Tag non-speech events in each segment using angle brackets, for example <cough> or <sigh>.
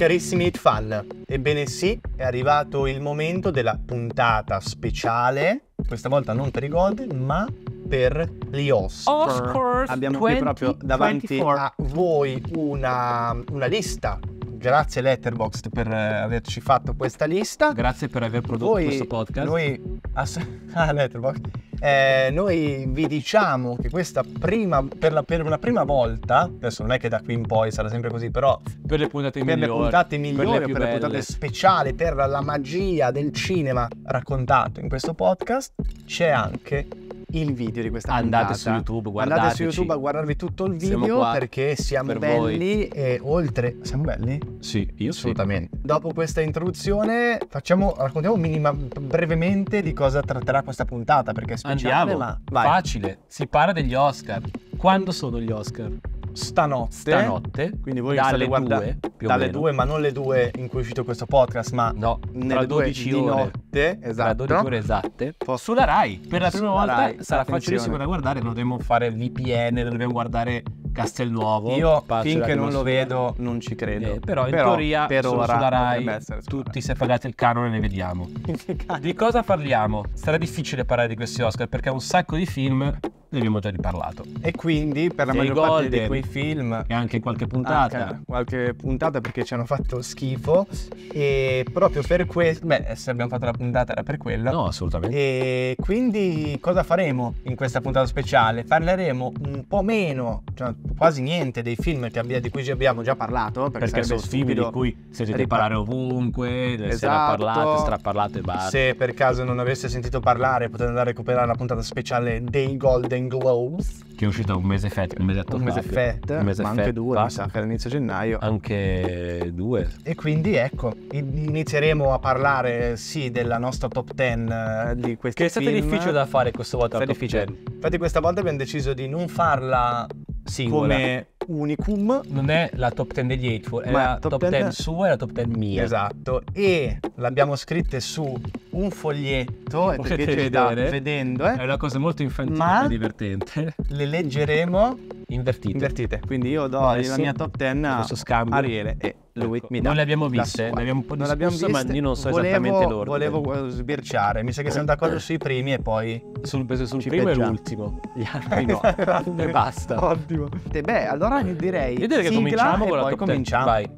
Carissimi Hit Fan, ebbene sì, è arrivato il momento della puntata speciale, questa volta non per i Golden, ma per gli Oscar. Oscars Abbiamo 20, qui proprio davanti 24. a voi una, una lista grazie Letterboxd per eh, averci fatto questa lista. Grazie per aver prodotto voi, questo podcast. Noi ass- <laughs> ah, Letterboxd eh, noi vi diciamo che questa prima, per, la, per, una prima volta, adesso non è che da qui in poi sarà sempre così, però per le puntate per migliori, le puntate migliori, per le, per le puntate speciali, per la magia del cinema raccontato in questo podcast, c'è anche il video di questa Andate puntata. su YouTube, guardateci. Andate su YouTube a guardarvi tutto il video siamo perché siamo belli voi. e oltre... Siamo belli? Sì, io Assolutamente. Sì. Dopo questa introduzione facciamo, raccontiamo minima, brevemente di cosa tratterà questa puntata perché è speciale Andiamo. ma... Vai. Facile, si parla degli Oscar. Quando sono gli Oscar? stanotte. Stanotte. Quindi voi dalle guardando dalle due, ma non le due in cui è uscito questo podcast, ma no, nelle 12 ore. notte, esatto. 12 ore esatte. Posso... Sulla Rai. Per la prima Sulla volta Rai. sarà Attenzione. facilissimo da guardare, non dobbiamo fare VPN, dobbiamo guardare Castelnuovo. Io Pace finché non lo vedo non ci credo. Eh, però in però, teoria per solo ora sulla Rai tutti se pagate il canone ne vediamo. <laughs> di cosa parliamo? Sarà difficile parlare di questi Oscar perché un sacco di film ne abbiamo già riparlato. E quindi per la maggior parte di quei quei film. E anche qualche puntata. Anche qualche puntata perché ci hanno fatto schifo. E proprio per questo... Beh, se abbiamo fatto la puntata era per quello. No, assolutamente. E quindi cosa faremo in questa puntata speciale? Parleremo un po' meno, cioè quasi niente dei film abbiamo, di cui ci abbiamo già parlato. Perché, perché sono film di cui sentite ripar- parlare ovunque, esatto. se ne parlate, straparlate e basta. Se per caso non avesse sentito parlare potete andare a recuperare la puntata speciale dei Golden Globes. Che è uscita un mese fa. Un un mese fa Effect, Mass ma Effect anche due, mi sa che all'inizio gennaio. Anche due. E quindi ecco, inizieremo a parlare sì della nostra top 10 eh, di questi Che è stato difficile da fare questa volta. È difficile. Infatti questa volta abbiamo deciso di non farla Singola. come unicum. Non è la top 10 degli 8 è la top, top 10... 10 sua e la top 10 mia. Esatto, e l'abbiamo scritta su un foglietto, perché ce da vedendo. Eh. È una cosa molto infantile Ma e divertente. Le leggeremo invertite. invertite. Quindi io do la mia top 10 a Ariele e Ecco, With Me Down. Non le abbiamo viste, ne abbiamo un po' non discusso, ma io non so volevo, esattamente l'ordine. Volevo eh, sbirciare, mi sa che siamo eh. d'accordo sui primi e poi... Sul, penso sul Ci primo peggiamo. e l'ultimo, gli <laughs> altri no, <laughs> e basta. Ottimo. Beh, allora direi... Io direi che cominciamo con la poi cominciamo. Vai.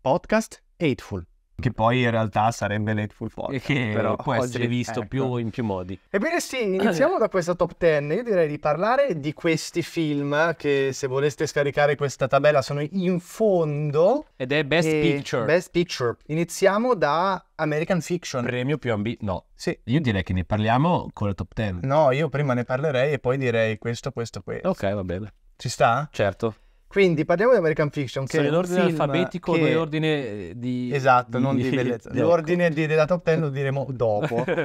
Podcast Eightful. Che poi in realtà sarebbe Netful Force. Che però può essere visto ecco. più, in più modi. Ebbene sì, iniziamo da questa top 10. Io direi di parlare di questi film che se voleste scaricare questa tabella sono in fondo. Ed è Best Picture. Best Picture. Iniziamo da American Fiction. Premio più ambito. No. Sì. Io direi che ne parliamo con la top 10. No, io prima ne parlerei e poi direi questo, questo, questo. Ok, va bene. Ci sta? Certo. Quindi parliamo di American Fiction. Che Sono in ordine alfabetico, che... non in ordine eh, di... Esatto, di... non di <laughs> bellezza. Di... L'ordine ecco. di, della top 10 lo diremo dopo. <laughs>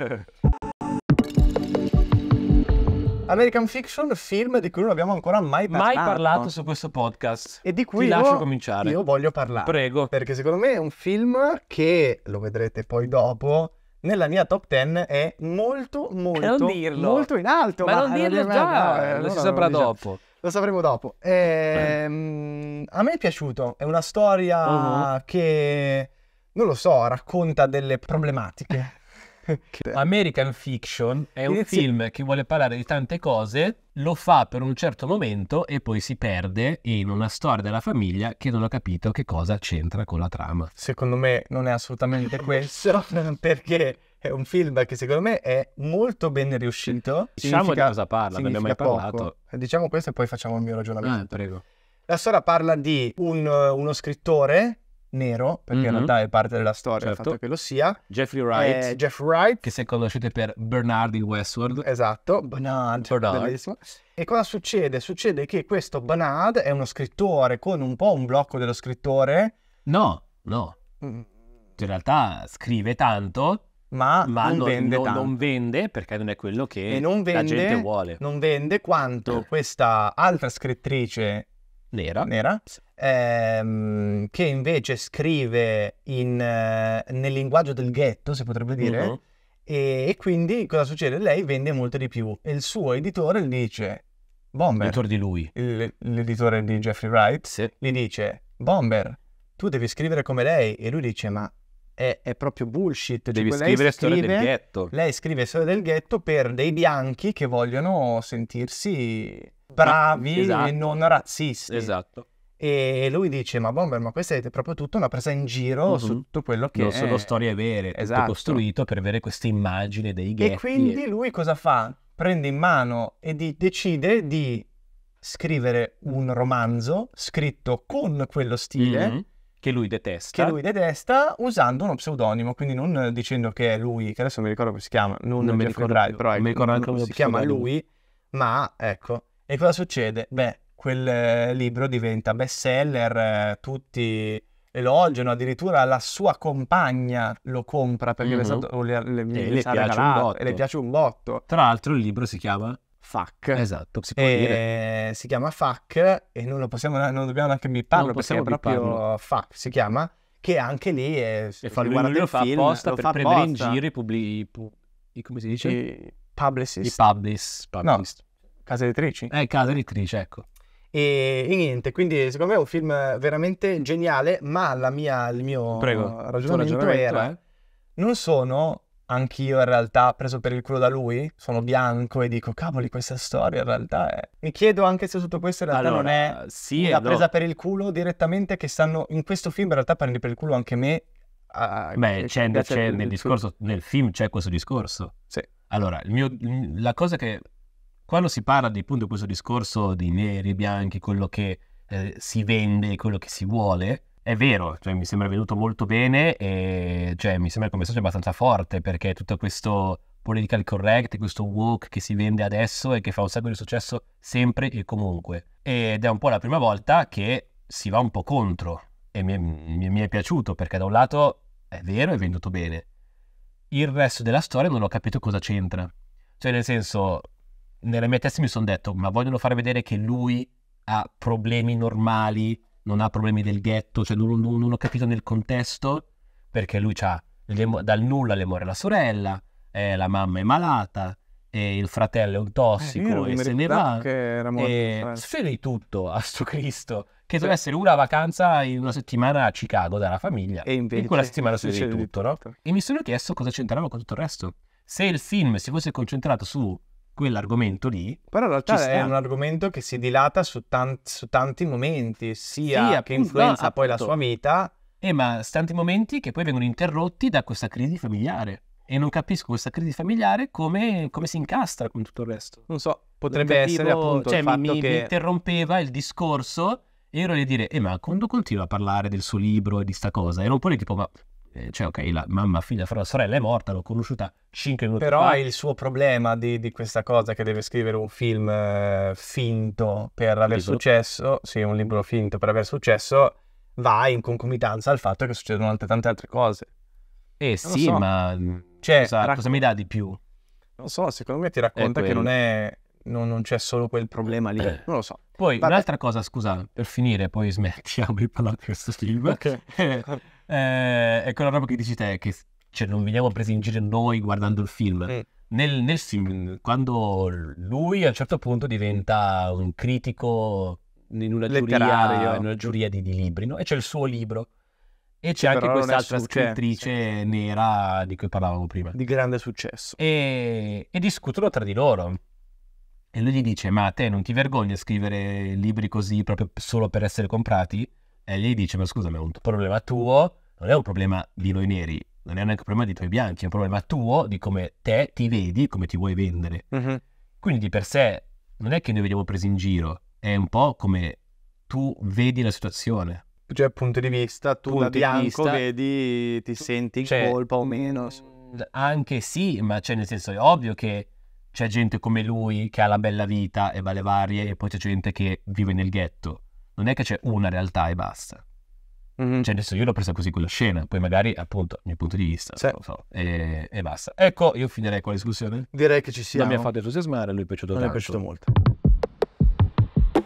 American Fiction, film di cui non abbiamo ancora mai parlato. Mai parlato su questo podcast. E di cui Ti io, lascio cominciare. Io voglio parlare. Prego. Perché secondo me è un film che, lo vedrete poi dopo, nella mia top 10 è molto, molto, dirlo. molto in alto. Ma, ma non dirlo già, no, eh, lo allora si saprà diciamo. dopo. Diciamo. Lo sapremo dopo. Ehm, a me è piaciuto, è una storia uh-huh. che, non lo so, racconta delle problematiche. American Fiction è un Inizio... film che vuole parlare di tante cose, lo fa per un certo momento e poi si perde in una storia della famiglia che non ho capito che cosa c'entra con la trama. Secondo me non è assolutamente questo, <laughs> perché è un film che secondo me è molto ben riuscito. Diciamo di cosa parla, ne abbiamo mai poco. parlato. Eh, diciamo questo e poi facciamo il mio ragionamento. Ah, prego. La storia parla di un, eh, uno scrittore nero, perché mm-hmm. in mhm. realtà è parte della storia certo. il fatto che lo sia. Jeffrey Wright. Eh, Jeff Wright. Che si è conosciuto per Bernard in Westworld. Esatto, Bernard. Bernard. Bellissimo. E cosa succede? Succede che questo Bernard è uno scrittore con un po' un blocco dello scrittore. No, no. Mm. In realtà scrive tanto ma, ma non, non, vende non, non, vende perché non è quello che vende, la gente vuole. Non vende quanto eh. questa altra scrittrice nera, nera ehm, che invece scrive in, eh, nel linguaggio del ghetto, si potrebbe dire, uh-huh. e, e, quindi cosa succede? Lei vende molto di più e il suo editore gli dice... Bomber, l'editore di lui, il, l'editore di Jeffrey Wright, sì. gli dice: Bomber, tu devi scrivere come lei. E lui dice: Ma è, è proprio bullshit. Devi cioè, scrivere storie del ghetto. Lei scrive storie del ghetto per dei bianchi che vogliono sentirsi bravi esatto. e non razzisti. Esatto. E lui dice: Ma Bomber, ma questa è proprio tutta una presa in giro uh-huh. su mhm. tutto quello che. Non è... sono storie vere, esatto. costruito per avere questa immagine dei ghetti. E quindi e... Ecco. lui cosa fa? Prende in mano e di- decide di scrivere un romanzo scritto con quello stile. Mm-hmm che lui detesta. Che lui detesta usando uno pseudonimo, quindi non dicendo che è lui, che adesso mi ricordo come si chiama, non, non mi ricordo, Drive, però non mi ecco, ricordo anche come si chiama lui, ma ecco. E cosa succede? Beh, quel eh, libro diventa bestseller, eh, tutti elogiano, addirittura la sua compagna lo compra perché mm-hmm. le, le, le, le, piace un botto. Tra l'altro il libro si chiama FAC. Esatto, si, e... si chiama FAC e non lo possiamo, non dobbiamo neanche bipparlo, non possiamo proprio FAC, si chiama, che anche lì è... E fa lui, lui lo fa film, apposta lo per fa prendere apposta. in giro i, pubblici. come si dice? I publicist. I publicist. publicist. No, case editrici. Eh, case editrici, ecco. E, e, niente, quindi secondo me è un film veramente geniale, ma la mia, il mio Prego, ragionamento, ragionamento era... Eh? Non sono anch'io in realtà preso per il culo da lui, sono bianco e dico cavoli questa storia in realtà è... Mi chiedo anche se tutto questo in realtà allora, non è sì, la presa per il culo direttamente che stanno... In questo film in realtà prendi per il culo anche me. Uh, Beh, c'è, c'è, c'è nel, discorso, nel film c'è questo discorso. Sì. Allora, mio, la cosa che... Quando si parla di appunto questo discorso di neri, bianchi, quello che eh, si vende, quello che si vuole, è vero, cioè, mi sembra venuto molto bene e cioè, mi sembra il messaggio abbastanza forte perché tutto questo political correct, questo woke che si vende adesso e che fa un sacco di successo sempre e comunque. Ed è un po' la prima volta che si va un po' contro e mi è, mi è piaciuto perché da un lato è vero, è venduto bene, il resto della storia non ho capito cosa c'entra. Cioè nel senso, nelle mie teste mi sono detto, ma vogliono far vedere che lui ha problemi normali non ha problemi del ghetto, cioè non, non, non ho capito nel contesto, perché lui ha dal nulla le muore la sorella, eh, la mamma è malata, eh, il fratello è un tossico eh, e se ne va. E... Cioè. Succede di tutto a sto Cristo, che sì. deve essere una vacanza in una settimana a Chicago dalla famiglia. E invece, in quella settimana succede di tutto, tutto, no? E mi sono chiesto cosa c'entrava con tutto il resto. Se il film si fosse concentrato su quell'argomento lì. Però in realtà è un argomento che si dilata su, tan- su tanti momenti, sia sì, che influenza appunto. poi la sua vita. Eh, ma tanti momenti che poi vengono interrotti da questa crisi familiare. E non capisco questa crisi familiare come, come si incastra con tutto il resto. Non so, potrebbe non cioè, essere appunto cioè, il fatto mi, che... mi interrompeva il discorso e ero lì a dire, eh ma quando continua a parlare del suo libro e di sta cosa? Era un po' lì tipo, ma eh, cioè ok, la mamma, figlia, fra la sorella è morta, l'ho conosciuta 5 minuti Però fa. Però hai il suo problema di, di, questa cosa che deve scrivere un film eh, finto per aver libro. successo, sì, un libro finto per aver successo, va in concomitanza al fatto che succedono altre, tante altre cose. Eh non sì, so. ma cioè, cosa, esatto, racc- cosa, mi dà di più? Non so, secondo me ti racconta che non, è, non, non c'è solo quel problema lì, eh. non lo so. Poi Vabbè. un'altra cosa, scusa, per finire, poi smettiamo di parlare di questo film. Ok. <laughs> eh, è quella roba che dici te, che cioè, non veniamo presi in giro noi guardando il film. Mm. Nel, nel film, quando lui a un certo punto diventa un critico in una giuria, in una giuria di, di, libri, no? e c'è il suo libro. E c'è anche quest'altra scrittrice sì. nera di cui parlavamo prima. Di grande successo. E, e, discutono tra di loro. E lui gli dice, ma a te non ti vergogna scrivere libri così proprio solo per essere comprati? E lei dice, ma scusa, ma è un problema tuo, non è un problema di noi neri, non è neanche un problema di tuoi bianchi, è un problema tuo di come te ti vedi, come ti vuoi vendere. Uh-huh. Quindi di per sé non è che noi veniamo presi in giro, è un po' come tu vedi la situazione. Cioè, punto di vista, tu punto da bianco vista, vedi, ti senti in cioè, colpa o meno. Anche sì, ma cioè nel senso è ovvio che c'è gente come lui che ha la bella vita e belle varie e poi c'è gente che vive nel ghetto non è che c'è una realtà e basta. Mm-hmm. Cioè adesso io l'ho presa così quella scena, poi magari appunto il mio punto di vista, sì. so, e, e, basta. Ecco, io finirei con la discussione. Direi che ci siamo. Non mi ha fatto entusiasmare, lui è piaciuto non tanto. Mi è piaciuto molto.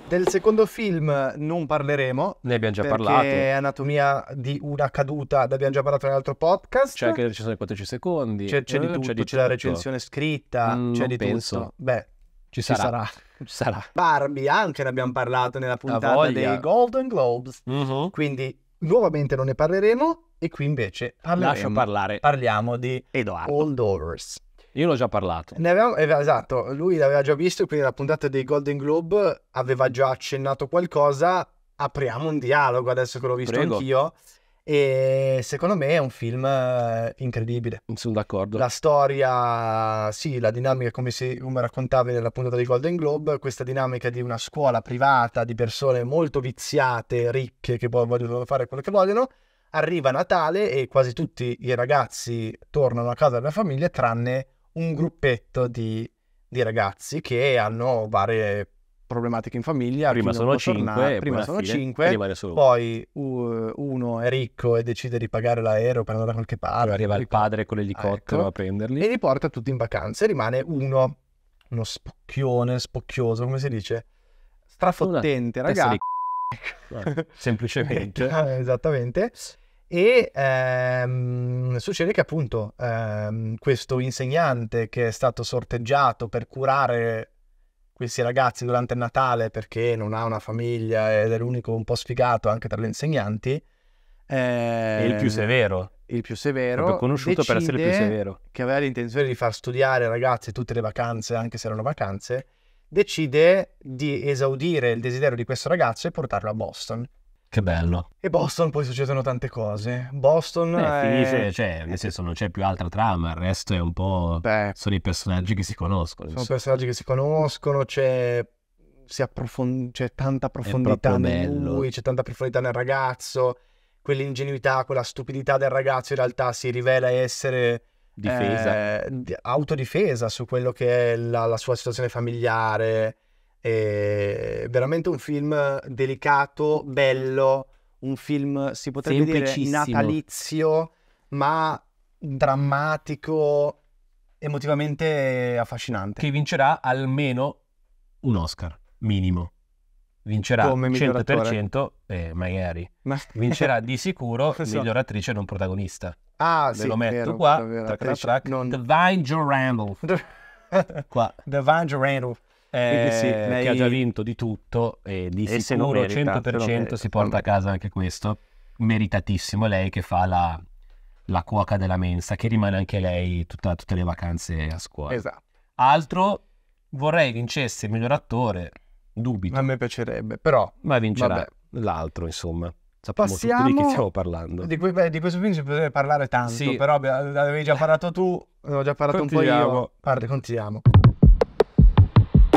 Del secondo film non parleremo. Ne abbiamo già parlato. È anatomia di una caduta, ne abbiamo già parlato nell'altro podcast. C'è anche la recensione di 14 secondi. C'è, c'è, di eh, tutto, c'è, di c'è tutto. la recensione scritta, mm, c'è di penso. tutto. Beh, ci sarà. sarà. Ci sarà. Barbie anche ne abbiamo parlato nella puntata dei Golden Globes. Uh-huh. Quindi nuovamente non ne parleremo e qui invece lascio parlare. Parliamo di Edoardo. Old Overs. Io l'ho già parlato. Avevamo, eh, esatto, lui l'aveva già visto, quindi la puntata dei Golden Globe aveva già accennato qualcosa. Apriamo un dialogo adesso che l'ho visto Prego. anch'io. E secondo me è un film eh, incredibile. Sono d'accordo. La storia, sì, la dinamica, come, si, come raccontavi nella puntata di Golden Globe, questa dinamica di una scuola privata di persone molto viziate, ricche, che poi vogliono fare quello che vogliono. Arriva Natale e quasi tutti i ragazzi tornano a casa della famiglia, tranne un gruppetto di, di ragazzi che hanno varie problematiche in famiglia. Prima sono cinque, prima sono 5, poi uno è ricco e decide di pagare l'aereo per andare da qualche parte. arriva il padre con l'elicottero ecco, a prenderli. E li porta tutti in vacanza e rimane uno, uno spocchione, spocchioso, come si dice? Strafottente, ragazzi. Di... Semplicemente. <laughs> Eh, esattamente. E ehm, succede che appunto ehm, questo insegnante che è stato sorteggiato per curare questi ragazzi durante il Natale perché non ha una famiglia ed è l'unico un po' sfigato anche tra le insegnanti. Eh, il più ehm, severo. Il più severo. È conosciuto per essere il più severo. Che aveva l'intenzione di far studiare ai ragazzi tutte le vacanze, anche se erano vacanze. Decide di esaudire il desiderio di questo ragazzo e portarlo a Boston. Che bello. E Boston poi succedono tante cose. Boston Beh, è... finisce, cioè, nel senso non c'è più altra trama, il resto è un po'... Beh, sono i personaggi che si conoscono. Sono insomma. personaggi che si conoscono, c'è... Approfond... c'è tanta profondità in lui, c'è tanta profondità nel ragazzo, quell'ingenuità, quella stupidità del ragazzo in realtà si rivela essere difesa. Eh, autodifesa su quello che è la, la sua situazione familiare, è ehm, veramente un film delicato, mm, mm. bello, un film si potrebbe dire natalizio, ma drammatico, emotivamente affascinante. Che vincerà almeno un Oscar, minimo. Vincerà Come 100%, eh, magari. Ma... <laughs> Vincerà di sicuro so. miglior attrice non protagonista. Ah, Ve sì, lo metto vero, qua, track, track, track. Non... Divine Gerandolph. <laughs> qua. Divine Gerandolph eh, sì, lei... che ha già vinto di tutto e di e sicuro merita, 100% si porta a casa anche questo. Meritatissimo lei che fa la, la cuoca della mensa, che rimane anche lei tutta, tutte le vacanze a scuola. Esatto. Altro, vorrei vincesse il miglior attore, dubito. ma A me piacerebbe, però... Ma vincerà vabbè. l'altro, insomma. Sappiamo Passiamo... tutti di chi stiamo parlando. Di, que- beh, di questo film si potrebbe parlare tanto, sì. però avevi eh. già parlato tu, avevo già parlato continuiamo. un po' io. Parli, continuiamo.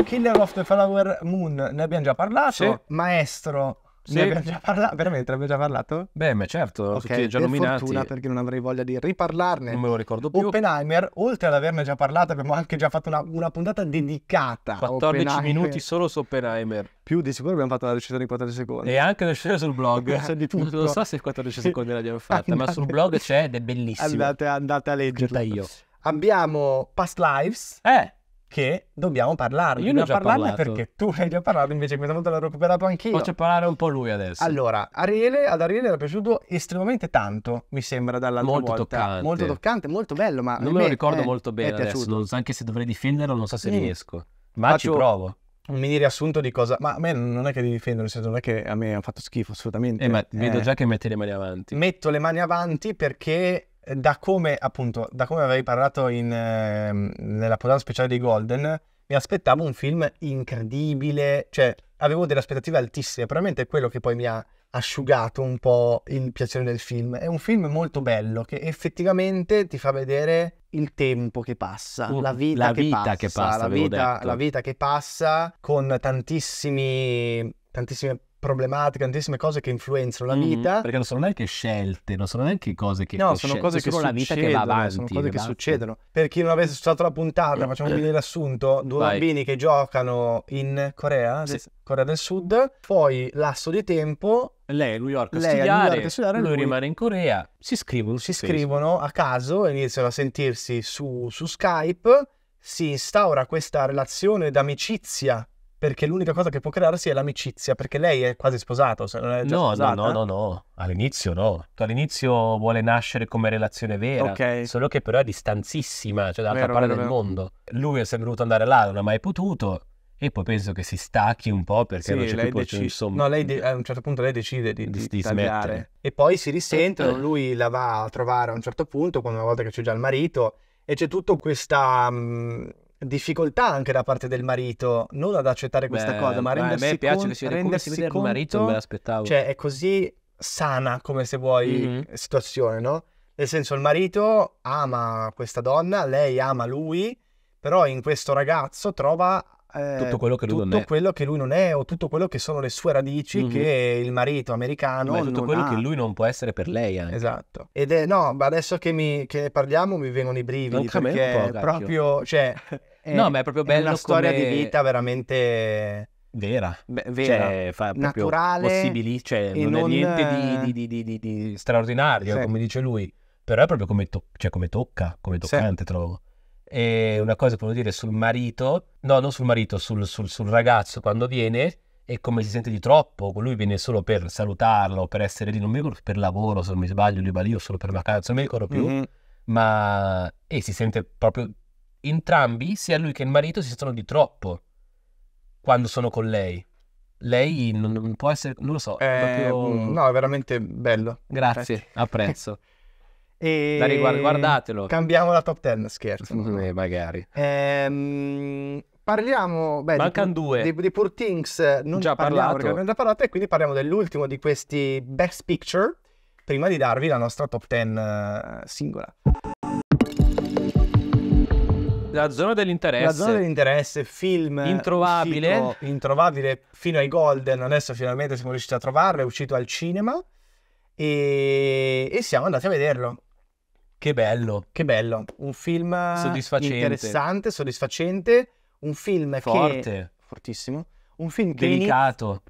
Killer of the Flower Moon ne abbiamo già parlato. Sì. Maestro. Sì. Ne abbiamo già parlato. Veramente, ne abbiamo già parlato? Beh, ma certo, okay, tutti già per nominati. fortuna perché non avrei voglia di riparlarne. Non me lo ricordo più. Oppenheimer, oltre ad averne già parlato, abbiamo anche già fatto una, una puntata dedicata 14 minuti solo su Oppenheimer. Più di sicuro abbiamo fatto la recensione in 14 secondi. E anche la recensione sul blog. c'è <laughs> di tutto. Non so se 14 secondi l'abbiamo fatta, andate. ma sul blog c'è ed è bellissimo. Andate, andate a leggere. io. Abbiamo Past Lives. Eh che dobbiamo parlarne. Io ne ho già parlarne parlato. perché tu hai già parlato, invece questa volta l'ho recuperato anch'io. Faccio parlare un po' lui adesso. Allora, Ariele, ad Ariele era piaciuto estremamente tanto, mi sembra, dall'altra molto volta. Toccante. Molto toccante. Molto bello, ma... Non me lo ricordo è, molto bene adesso, non so anche se dovrei difenderlo, non so se mm. riesco. Ma Faccio... ci provo un mini riassunto di cosa. Ma a me non è che devi difendere, nel senso non è che a me ha fatto schifo, assolutamente. Eh, ma vedo eh. già che metti le mani avanti. Metto le mani avanti perché eh, da come, appunto, da come avevi parlato in, ehm, nella puntata speciale di Golden, mi aspettavo un film incredibile, cioè avevo delle aspettative altissime, probabilmente è quello che poi mi ha asciugato un po' il piacere del film. È un film molto bello che effettivamente ti fa vedere il tempo che passa, uh, la vita, la che, vita passa, che passa la, vita, la vita che passa con tantissimi, tantissime problematiche, tantissime cose che influenzano la mm, vita. Mm, perché non sono neanche scelte, non sono neanche cose che No, sono cose che sono cioè, la vita che va avanti. Sono cose che avanti. succedono. Per chi non avesse studiato la puntata, facciamo un mini riassunto, due Vai. bambini che giocano in Corea, sì. Corea del Sud, poi lasso di tempo lei a New York a lei studiare, a New York a studiare lui, lui rimane in Corea, si scrivono, si scrivono a caso, iniziano a sentirsi su, su Skype, si instaura questa relazione d'amicizia perché l'unica cosa che può crearsi è l'amicizia, perché lei è quasi sposata, se non è già no, sposata. No, no, eh. no, no, all'inizio no, cioè, all'inizio vuole nascere come relazione vera, okay. solo che però è distanzissima, cioè dall'altra vero, parte del mondo. Lui è sempre voluto andare là, non ha mai potuto, e poi penso che si stacchi un po' perché sì, non c'è lei più dec- cioè, insomma. No, lei de- a un certo punto lei decide di, di, di, smettere. E poi si risentono, eh. lui la va a trovare a un certo punto, quando una volta che c'è già il marito, e c'è tutta questa... Mh, mm, difficoltà anche da parte del marito, non ad accettare questa Beh, cosa, ma a rendersi conto... A me piace con... che si vede come si vede conto... il marito, non me l'aspettavo. Cioè, è così sana, come se vuoi, mm-hmm. situazione, no? Nel senso, il marito ama questa donna, lei ama lui, però in questo ragazzo trova tutto, eh, quello che, tutto quello che lui non è o tutto quello che sono le sue radici mm-hmm. che il marito americano ma è tutto quello ha. che lui non può essere per lei anche. esatto ed è no ma adesso che, mi, che parliamo mi vengono i brividi anche perché è proprio cioè <laughs> è, no ma è proprio bello è una storia come... di vita veramente vera, Beh, cioè, vera cioè, fa naturale possibili cioè non, non, è niente eh, di, di, di, di straordinario sì. come dice lui però è proprio come, to- cioè, come tocca come toccante sì. trovo e una cosa che volevo dire sul marito, no, non sul marito, sul, sul, sul ragazzo quando viene e come si sente di troppo, lui viene solo per salutarlo, per essere lì, non mi ricordo per lavoro, se non mi sbaglio, lui va lì o solo per vacanza, non mi ricordo più, mm-hmm. ma e si sente proprio entrambi, sia lui che il marito, si sentono di troppo quando sono con lei. Lei non, non può essere, non lo so, eh, proprio... No, è veramente bello. Grazie, Grazie. apprezzo. <laughs> E... riguard- guardatelo. Cambiamo la top 10, scherzo. <laughs> eh, magari. Ehm, parliamo beh, Mancano di, due. Di, di Poor Things, eh, non già parliamo parlato. abbiamo già parlato e quindi parliamo dell'ultimo di questi Best Picture prima di darvi la nostra top 10 eh, singola. La zona dell'interesse. La zona dell'interesse, film introvabile. Uscito, introvabile fino ai Golden, adesso finalmente siamo riusciti a trovarlo, è uscito al cinema e, e siamo andati a vederlo. Che bello. Che bello. Un film eh, soddisfacente. interessante, soddisfacente. Un film Forte. Che... Fortissimo. Un film che... Delicato. Iniz...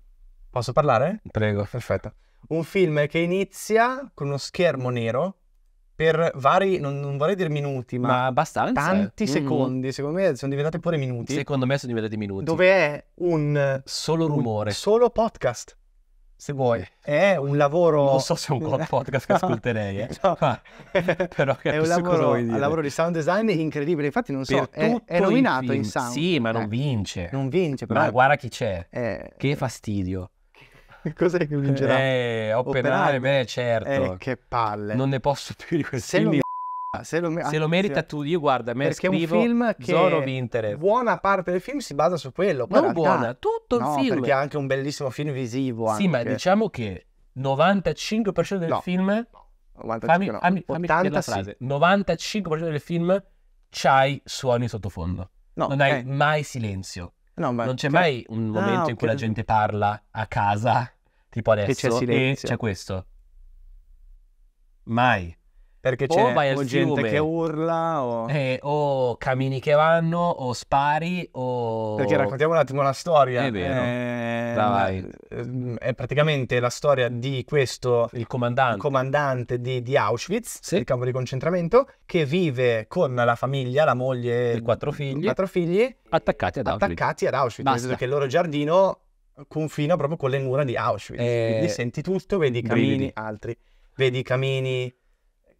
Posso parlare? Prego. Perfetto. Un film che inizia con uno schermo nero per vari, non, non vorrei dire minuti, ma, ma abbastanza. tanti mm-hmm. secondi. Mm. Secondo me sono diventati pure minuti. Secondo me sono diventati minuti. Dove è un... Solo rumore. Un solo podcast se vuoi. È un lavoro... Non so se è un <laughs> podcast che ascolterei, eh. no. Ma... Ah. però è un lavoro, un lavoro, di sound design incredibile, infatti non so, è, è, nominato in sound. Sì, ma eh. non vince. Non vince, però... Ma guarda chi c'è, eh. che fastidio. <laughs> Cos'è che vincerà? Eh, Oppenheimer, beh, certo. Eh, che palle. Non ne posso più di questi film se lo, me- se lo merita tu, io guarda, me perché scrivo è un film che Zoro Vintere. Buona parte del film si basa su quello. non realtà, buona, tutto il no, film. perché è anche un bellissimo film visivo. Anche. Sì, ma diciamo che 95% del no. film... 95, fammi, no. fammi, frase. 95% del film c'hai suoni sottofondo. No, non hai eh. mai silenzio. No, ma non c'è che... Cioè mai un ah, momento ah, in cui la gente parla a casa, tipo adesso, che c'è e c'è questo. Mai. Perché o vai al gente fiume, che urla o... Eh, o... camini che vanno o spari o... Perché raccontiamo un attimo la storia. È vero. Eh, Dai. Eh, è praticamente la storia di questo... Il comandante. Il comandante di, di Auschwitz, sì. il campo di concentramento, che vive con la famiglia, la moglie... E quattro figli. Quattro figli. Attaccati ad Auschwitz. Attaccati ad Auschwitz. Basta. Perché il loro giardino confina proprio con le mura di Auschwitz. Eh, Quindi senti tutto, vedi camini, brividi. altri. Vedi camini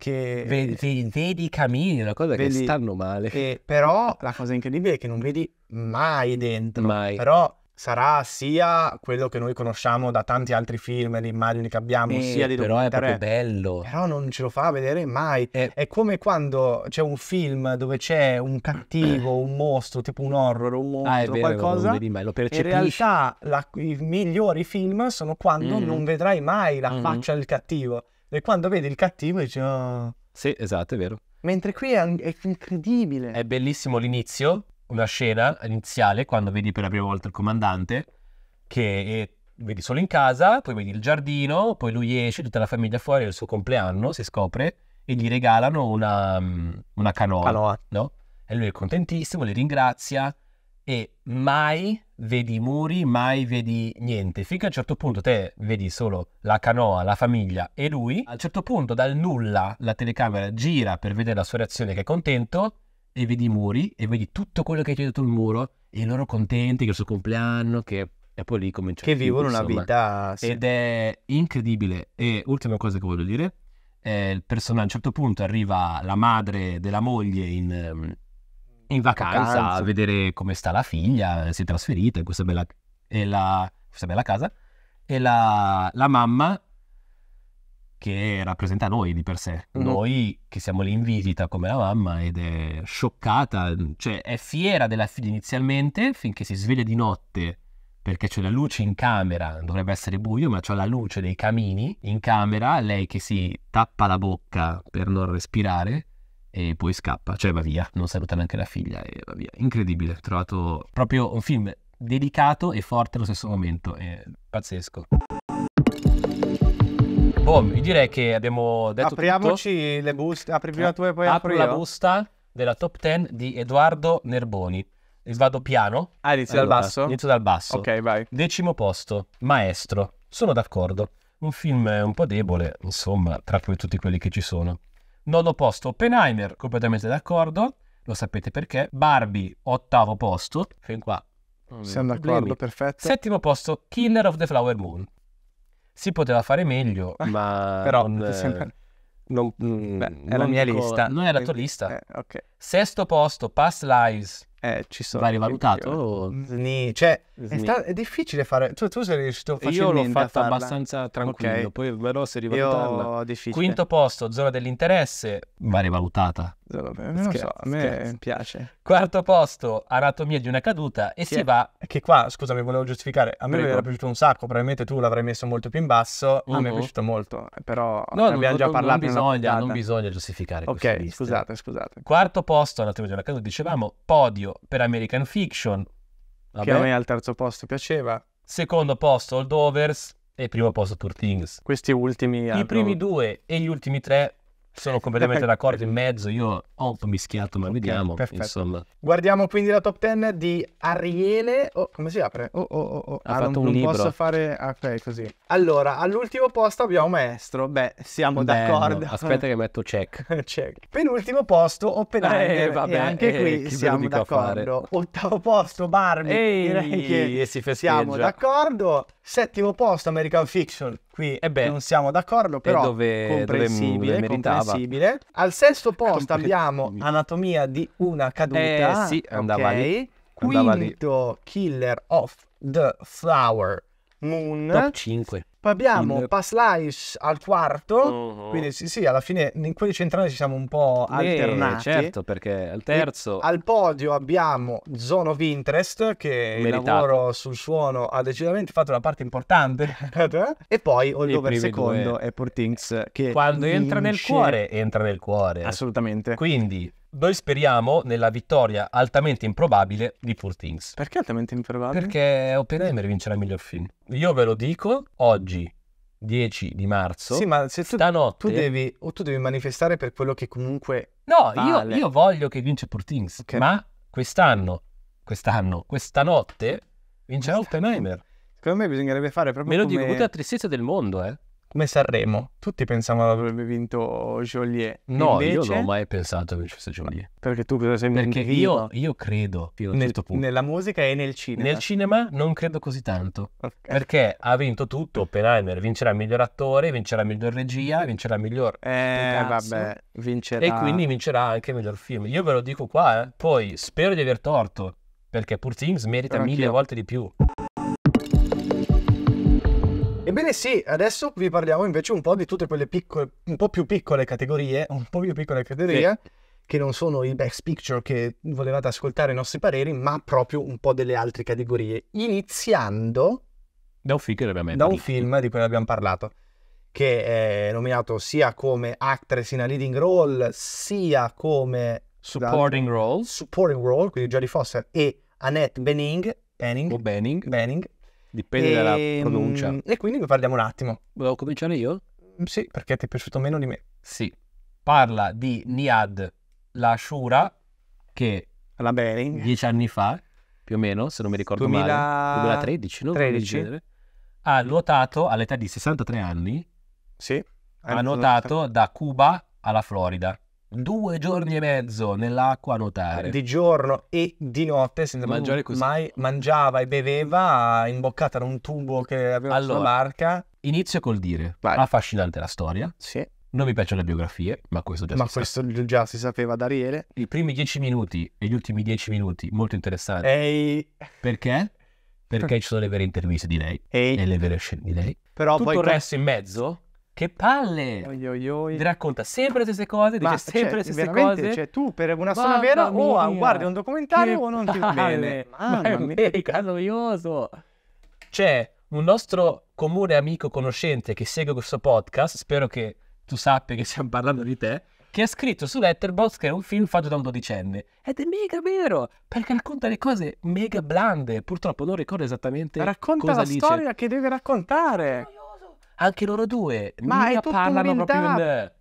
che... Vedi, eh, vedi, vedi camini, una cosa vedi, che stanno male. Che, però la cosa incredibile è che non vedi mai dentro. Mai. Però sarà sia quello che noi conosciamo da tanti altri film, le immagini che abbiamo, eh, sia di Però è proprio bello. Però non ce lo fa vedere mai. Eh. È come quando c'è un film dove c'è un cattivo, un mostro, tipo un horror, un ah, mostro, ah, vero, qualcosa. Non vedi mai, lo percepisci. In realtà la, i migliori film sono quando mm. non vedrai mai la mm. faccia del cattivo. E quando vedi il cattivo dici... Oh. Sì, esatto, è vero. Mentre qui è, è incredibile. È bellissimo l'inizio, una scena iniziale, quando vedi per la prima volta il comandante, che è vedi solo in casa, poi vedi il giardino, poi lui esce, tutta la famiglia fuori, è il suo compleanno, si scopre, e gli regalano una, mm, una canoa. canoa. No? E lui è contentissimo, li ringrazia, e mai vedi muri, mai vedi niente. Finché a un certo punto te vedi solo la canoa, la famiglia e lui. A un certo punto dal nulla la telecamera gira per vedere la sua reazione che è contento e vedi i muri e vedi tutto quello che c'è dietro il muro e loro contenti che è il suo compleanno, che... E poi lì comincia Che vivono una vita... Sì. Ed è incredibile. E ultima cosa che voglio dire, eh, il personaggio a un certo punto arriva la madre della moglie in ehm, in vacanza, vacanza, a vedere come sta la figlia, eh, si è trasferita in questa bella, la, questa bella casa. E la, la, mamma che rappresenta noi di per sé, mm-hmm. noi che siamo lì in visita come la mamma ed è scioccata, cioè è fiera della figlia inizialmente finché si sveglia di notte perché c'è la luce in camera, dovrebbe essere buio, ma c'è la luce dei camini in camera, lei che si tappa la bocca per non respirare e poi scappa, cioè va via, non saluta neanche la figlia e va via. Incredibile, ho trovato proprio un film delicato e forte allo stesso momento, è pazzesco. Boh, io direi che abbiamo detto Apriamoci tutto. le buste, apri prima tu e poi apri apro la busta della top 10 di Edoardo Nerboni. Vado piano. Ah, inizio allora, dal basso? Inizio dal basso. Ok, vai. Decimo posto, Maestro. Sono d'accordo. Un film un po' debole, insomma, tra tutti quelli che ci sono. Nono posto Oppenheimer, completamente d'accordo, lo sapete perché. Barbie, ottavo posto, fin qua. Siamo d'accordo, perfetto. Settimo posto Killer of the Flower Moon. Si poteva fare meglio, <laughs> ma <laughs> però non, eh, sembra... non, Beh, è non la mia dico... lista. Non è la tua lista. Eh, okay. Sesto posto Past Lives. Eh, ci sono. L'hai rivalutato? Eh, mm. Sni, cioè, Sni. È, sta- è, difficile fare. Tu, tu sei riuscito facilmente Io l'ho fatta abbastanza tranquillo, okay. poi però se rivalutarla. Io difficile. Quinto posto, zona dell'interesse, va rivalutata. Cioè, vabbè, non scherzo, so, a me scherzo. piace. Quarto posto, Anatomia di una caduta e sì, si va... Che qua, scusami, volevo giustificare, a me mi era piaciuto un sacco, probabilmente tu l'avrai messo molto più in basso, uh-huh. a me è uh-huh. piaciuto molto, eh, però no, non, abbiamo già parlato. Non bisogna, non bisogna giustificare Ok, scusate, scusate. Quarto posto, Anatomia di una caduta, dicevamo, podio per American Fiction. Vabbè. Che a me al terzo posto piaceva. Secondo posto, Overs. e primo posto Tour Things. Questi ultimi... I hanno... Eh, primi due e gli ultimi tre sono completamente d'accordo. In mezzo io ho un po' mischiato, ma okay, vediamo. Insomma. Guardiamo quindi la top 10 di Ariele. Oh, come si apre? Oh, oh, oh, oh. Ha ah, fatto non, un non libro. posso fare. Ah, ok, così. Allora, all'ultimo posto abbiamo Maestro. Beh, siamo Bello. d'accordo. Aspetta, che <laughs> metto check. check. Penultimo posto, Oppenheimer. Eh, vabbè, e anche eh, qui siamo d'accordo. Ottavo posto, Barbie. Ehi, Direi che e si festeggia. siamo d'accordo. Settimo posto American Fiction, qui e eh non siamo d'accordo, però dove, comprensibile, dove comprensibile. Al sesto posto abbiamo Anatomia di una caduta. Eh sì, andava okay. lì. Andava Quinto lì. Killer of the Flower Moon. Top 5. Poi abbiamo il... Past Lives al quarto, uh-huh. quindi sì, sì, alla fine in quelli centrali ci siamo un po' eh, alternati. Eh, certo, perché al terzo... E al podio abbiamo Zone of Interest, che Meritato. il lavoro sul suono ha decisamente fatto la parte importante. <laughs> e poi Holdover secondo due. e Things, che Quando vince... entra nel cuore, entra nel cuore. Assolutamente. Quindi noi speriamo nella vittoria altamente improbabile di Poor Things. Perché altamente improbabile? Perché Oppenheimer vincerà il miglior film. Io ve lo dico oggi, 10 di marzo. Sì, ma se tu, stanotte, tu devi, o tu devi manifestare per quello che comunque. No, vale. io, io, voglio che vince Poor Things. Okay. Ma quest'anno, quest'anno, questa notte vincerà Oppenheimer. Secondo me bisognerebbe fare proprio. Me lo come... dico con tutta la tristezza del mondo, eh come Sanremo, tutti pensavano avrebbe vinto Joliet. No, Invece... io non ho mai pensato che fosse Joliet. Perché tu sei un Perché io, io, credo, fino a nel, certo punto. Nella musica e nel cinema. Nel cinema non credo così tanto. Okay. Perché ha vinto tutto, Oppenheimer vincerà miglior attore, vincerà miglior regia, vincerà miglior... Eh, vabbè, vincerà... E quindi vincerà anche miglior film. Io ve lo dico qua, eh. Poi, spero di aver torto, perché Poor Things merita Però mille volte di più. Ebbene sì, adesso vi parliamo invece un po' di tutte quelle piccole, un po' più piccole categorie, un po' più piccole categorie, sì. che non sono i best picture che volevate ascoltare i nostri pareri, ma proprio un po' delle altre categorie. Iniziando da un film che abbiamo Da un film di cui abbiamo parlato, che è nominato sia come actress in a leading role, sia come... Supporting role. Supporting role, quindi Jodie Foster e Annette Bening, Benning, Benning. Benning Dipende e... dalla pronuncia. Ehm, e quindi parliamo un attimo. Volevo cominciare io? Mm, sì, perché ti è piaciuto meno di me. Sì. Parla di Niad Lashura che La Bering dieci anni fa, più o meno, se non mi ricordo 2000... male, 2013, no? 13. Ha nuotato all'età di 63 anni. Sì. Ha nuotato da Cuba alla Florida due giorni e mezzo nell'acqua a nuotare. Di giorno e di notte, senza mangiare così. mai mangiava e beveva imboccata da un tubo che aveva allora, sulla barca. Inizio col dire, Vai. affascinante la storia. Sì. Non mi piacciono le biografie, ma questo già, ma si, questo sa- già si sapeva da Ariele. I primi dieci minuti e gli ultimi dieci minuti, molto interessanti. Ehi. Perché? Perché ci sono le vere interviste di lei Ehi. e le vere scene di lei. Però Tutto poi il resto in mezzo che palle! Oi, oi, oi. Ti racconta sempre le stesse cose, Ma dice cioè, sempre cioè, le stesse cose. Cioè, tu per una sola vera o oh, guardi un documentario che o non palle. ti bene. Mamma Ma è mega noioso. C'è un nostro comune amico conoscente che segue questo podcast, spero che tu sappia che stiamo parlando di te, che ha scritto su Letterboxd che è un film fatto da un dodicenne. Ed è mega vero, perché racconta le cose mega blande. Purtroppo non ricordo esattamente racconta cosa dice. Racconta la storia che deve raccontare. Anche loro due. Ma mega parlano proprio in...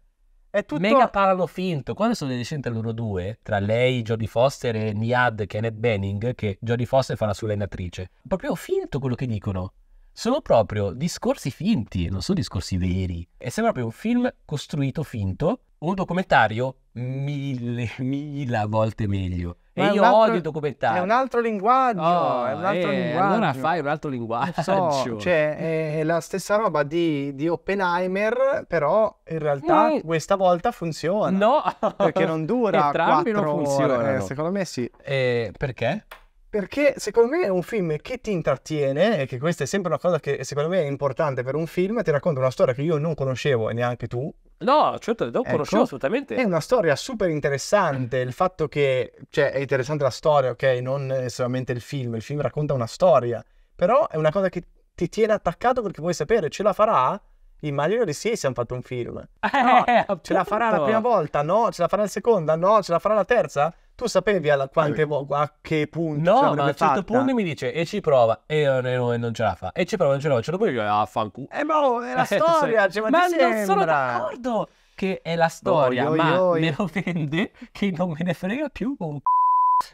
È tutto... Mega parlano finto. Quando sono decente loro due, tra lei, Jodie Foster e Niad Kenneth Benning, che Jodie Foster fa la sua allenatrice, proprio finto quello che dicono sono proprio discorsi finti, non sono discorsi veri. E sembra proprio un film costruito finto, un documentario mille, <laughs> mille volte meglio. Ma e io altro, odio i documentari. È un altro linguaggio. Oh, è un altro eh, linguaggio. Allora fai un altro linguaggio. So, cioè, è, la stessa roba di, di Oppenheimer, però in realtà mm. questa volta funziona. No, perché non dura. <laughs> Entrambi non funziona. Eh, secondo me sì. Eh, perché? perché secondo me è un film che ti intrattiene e che questa è sempre una cosa che secondo me è importante per un film, ti racconta una storia che io non conoscevo e neanche tu. No, certo, non ecco. conoscevo assolutamente. È una storia super interessante, il fatto che, cioè, è interessante la storia, ok, non solamente il film, il film racconta una storia, però è una cosa che ti tiene attaccato perché vuoi sapere, ce la farà? Immagino di sì si hanno fatto un film. <laughs> Eh, no, eh, ce la farà la prima volta? No, ce la farà la seconda? No, ce la farà la terza? Tu sapevi alla quante, a che punto? No, cioè, ma a un certo punto mi dice e ci prova e non, e non ce la fa. E ci prova, non ce la fa. Ce la poi io, ah, fanculo. Eh, ma boh, è la <laughs> cioè, storia. Cioè, ma ma non sembra? sono d'accordo che è la storia, oi, oi, ma oi. me lo vende che non me ne frega più con un c***o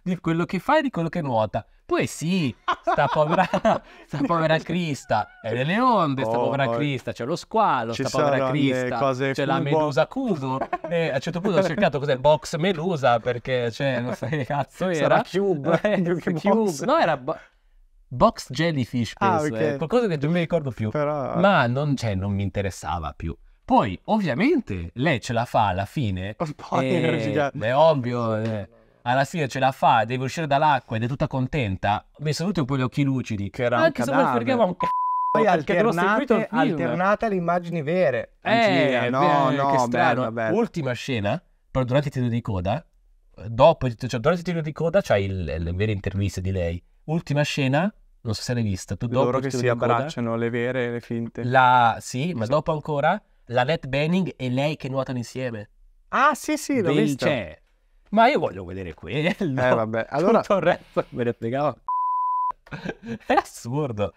di quello che fa e di quello che nuota. Poi sì, sta povera, <laughs> sta povera Crista, è nelle onde, sta oh, povera Crista, c'è lo squalo, sta povera Crista, c'è la medusa Cuso. e eh, a un certo punto ho cercato cos'è box medusa perché, cioè, non so che cazzo era. Sarà cube. Eh, cube. No, era... Bo- box Jellyfish, ah, penso, ah, okay. eh. qualcosa che non mi ricordo più, Però... ma non, cioè, non mi interessava più. Poi, ovviamente, lei ce la fa alla fine. Oh, e... È ovvio. Eh alla fine ce la fa, deve uscire dall'acqua ed è tutta contenta. Mi saluto po' gli occhi lucidi. Che era ah, un Anche cadavere. se me fregava un c***o. Poi alternate, alternate alle immagini vere. Eh, no, beh, no, bello, bello. Ultima scena, però durante il titolo di coda, dopo, cioè, durante il titolo di coda c'hai le, le vere interviste di lei. Ultima scena, non so se l'hai vista. Tu dopo Loro che si abbracciano, coda, le vere e le finte. La, sì, ma dopo ancora, la Net Banning e lei che nuotano insieme. Ah, sì, sì, l'ho Del, vista. Cioè, ma io voglio vedere quello. Eh <laughs> vabbè, allora... Tutto il resto me ne fregava. È assurdo.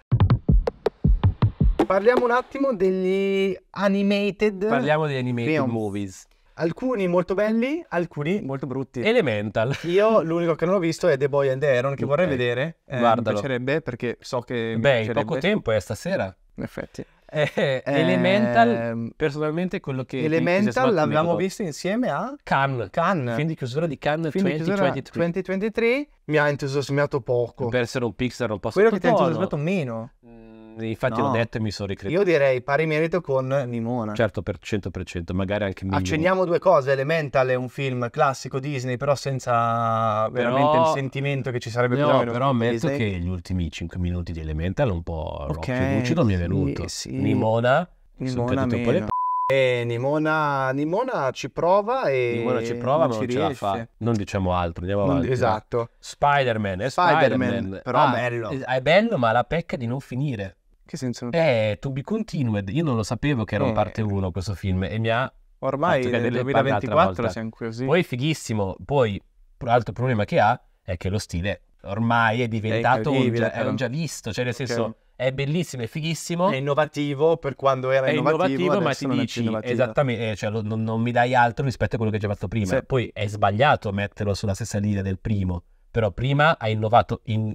Parliamo un attimo degli animated... Parliamo degli animated Film. movies. Alcuni molto belli, alcuni molto brutti. Elemental. Io l'unico che non ho visto è The Boy and Aaron, che okay. vorrei vedere. Eh, Guardalo. Mi piacerebbe perché so che... Beh, in poco tempo è stasera. In effetti. Eh, ehm, Elemental, personalmente quello che... Elemental l'abbiamo visto insieme a... Cannes. Cannes. Film di chiusura di Cannes 2023. 2023. Mi ha entusiasmato poco. Per essere un Pixar un po' Quello che ti ha entusiasmato meno. Mm infatti no. l'ho detto e mi sono ricreduto. Io direi pari merito con Nimona. Certo, per 100%, magari anche minimo. Accendiamo due cose, Elemental è un film classico Disney, però senza però... veramente il sentimento che ci sarebbe no, più o però ammetto Disney. che gli ultimi 5 minuti di Elemental un po' okay, lucido mi è venuto. Sì, sì. Nimona, Nimona sono caduto e eh, Nimona, Nimona, ci prova e Nimona ci prova non ma non ce la fa non diciamo altro andiamo avanti esatto Spider-Man è eh, Spider-Man, Spider-Man però ah, bello è bello ma la pecca di non finire che senso? Eh, To Be Continued. Io non lo sapevo che era un eh. parte 1 questo film e mi ha... Ormai nel 2024 siamo così. Poi è fighissimo. Poi l'altro problema che ha è che lo stile ormai è diventato è un, già, è un, già, visto. Cioè nel senso... È bellissimo, è fighissimo. È innovativo per quando era è innovativo, innovativo ma ti dici esattamente, eh, cioè, lo, non, non, mi dai altro rispetto a quello che hai già fatto prima. Sì. Poi è sbagliato metterlo sulla stessa linea del primo, però prima ha innovato in...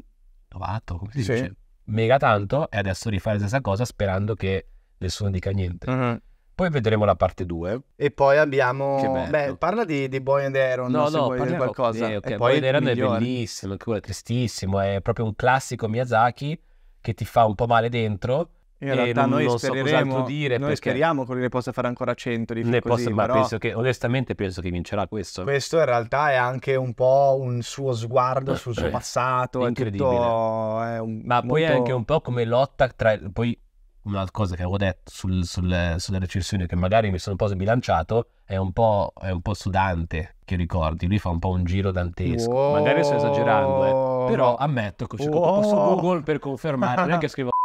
innovato, come si sì. dice? mega tanto e adesso rifare la stessa cosa sperando che nessuno dica niente. Uh-huh. Poi vedremo la parte 2. E poi abbiamo. Beh, parla di, di, Boy and Aaron. No, no, vuoi parliamo... qualcosa. Eh, okay. Boy and Aaron è bellissimo, è tristissimo. È proprio un classico Miyazaki che ti fa un po' male dentro, in e realtà speriamo, so dire noi speriamo che ne possa fare ancora 100 di film così, posso, però... penso che, onestamente penso che vincerà questo. Questo in realtà è anche un po' un suo sguardo sul suo eh, eh, passato, incredibile. È tutto, è un, Ma molto... poi è anche un po' come lotta tra... Poi una cosa che avevo detto sul, sul, sulla recensione che magari mi sono un po' sbilanciato è un po', è un po' su Dante che ricordi lui fa un po' un giro dantesco wow. magari sto esagerando eh. però ammetto che ho cercato wow. su Google per confermare non è che scrivo <laughs>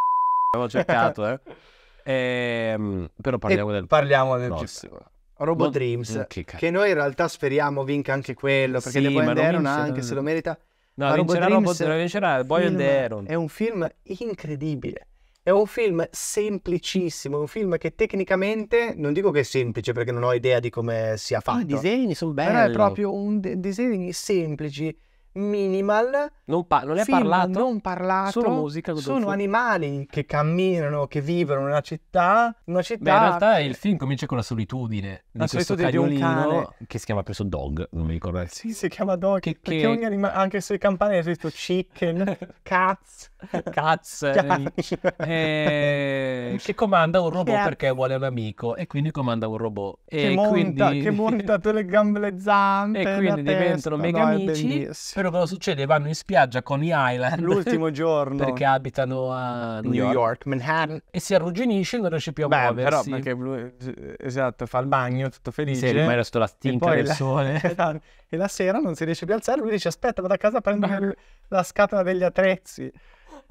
Abbiamo cercato, eh. <laughs> Ehm, però parliamo e del parliamo del prossimo. Robo Bo- Dreams, mm, che, che, noi in realtà speriamo vinca anche quello, perché sì, The Boy and anche se lo merita. No, ma vincerà Robo Dreams, Robo, vincerà Boy and È un film incredibile. È un film semplicissimo, è un film che tecnicamente, non dico che è semplice perché non ho idea di come sia fatto. No, I disegni sono belli. Però è proprio un de- disegni semplici minimal. Non, pa- non è parlato. Non parlato. Solo musica. Godolfo. Sono animali che camminano, che vivono in una città. Una città... Beh, in realtà il film comincia con la solitudine. La di solitudine di un cane. Che si chiama preso Dog, non mi ricordo. Sì, si chiama Dog. Che, perché che... ogni animale, anche sui campane, c'è scritto chicken, <laughs> cats. <laughs> cazze e... Eh, <laughs> eh, che comanda un robot perché vuole un amico e quindi comanda un robot e che monta, quindi... che <laughs> monta tutte le gambe le zampe e quindi diventano testa, mega no, amici però cosa succede? vanno in spiaggia con gli Island l'ultimo giorno perché abitano a New, New York. York. Manhattan e si arrugginisce non riesce più a Beh, muoversi però perché lui esatto fa il bagno tutto felice sì, ma era la stinca del la... sole esatto e la sera non si riesce più a alzare, lui dice aspetta vado a casa a <laughs> prendere la scatola degli attrezzi.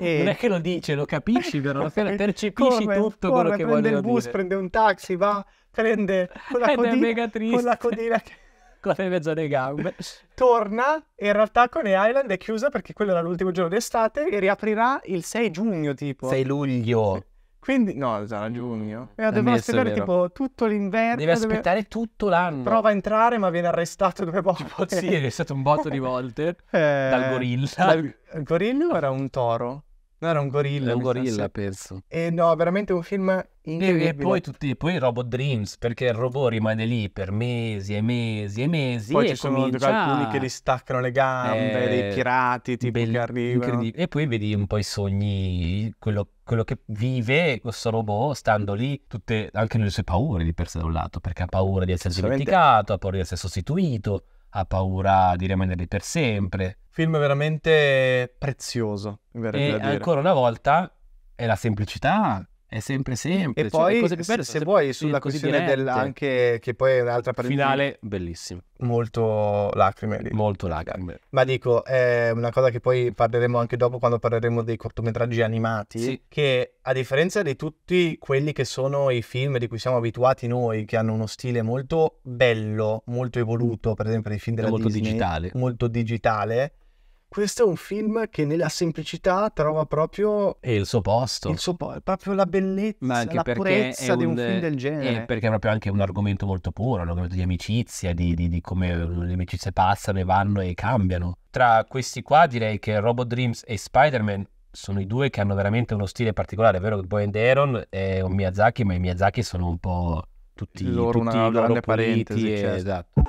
E... Non è che lo dice, lo capisci, però lo <laughs> percepisci come, tutto come, quello che vuole dire. Prende il bus, dire. prende un taxi, va, prende con la codina, con la codina che... con la in mezzo alle gambe. Torna e in realtà con Coney Island è chiusa perché quello era l'ultimo giorno d'estate e riaprirà il 6 giugno tipo. 6 luglio. Quindi, no, sarà giugno. E doveva aspettare tipo tutto l'inverno. Deve aspettare dove... tutto l'anno. Prova a entrare, ma viene arrestato due volte. Tipo, sì, è stato un botto di volte. <laughs> eh, dal gorilla. Il gorilla era un toro? No, era un gorilla. Era un gorilla, penso. E eh, no, veramente un film e, poi tutti, poi Robot Dreams, perché il robot rimane lì per mesi e mesi e mesi. Poi e ci sono alcuni che gli staccano le gambe, eh, dei pirati tipo bell- che arrivano. E poi vedi un po' i sogni, quello, quello, che vive questo robot stando lì, tutte, anche nelle sue paure di per sé da un lato, perché ha paura di essere dimenticato, ha paura di essere sostituito, ha paura di rimanere lì per sempre. Film veramente prezioso, E ancora una volta è la semplicità è sempre semplice. E poi, cioè, belle, se, se vuoi, sulla questione anche, che poi è un'altra parentesi. Finale bellissimo. Molto lacrime. Lì. Molto lacrime. Ma dico, è una cosa che poi parleremo anche dopo quando parleremo dei cortometraggi animati, sì. che a differenza di tutti quelli che sono i film di cui siamo abituati noi, che hanno uno stile molto bello, molto evoluto, per esempio dei film della è molto Disney, digitale. Molto digitale questo è un film che nella semplicità trova proprio e il suo posto, il suo po- proprio la bellezza, Ma anche la purezza un, di un film del eh, genere. perché è proprio anche un argomento molto puro, un argomento di amicizia, di, di, di come le amicizie passano e vanno e cambiano. Tra questi qua direi che Robo Dreams e Spider-Man sono i due che hanno veramente uno stile particolare, è vero che Boy and Aaron è un Miyazaki, ma i Miyazaki sono un po' tutti, loro tutti una loro grande parentesi, certo. esatto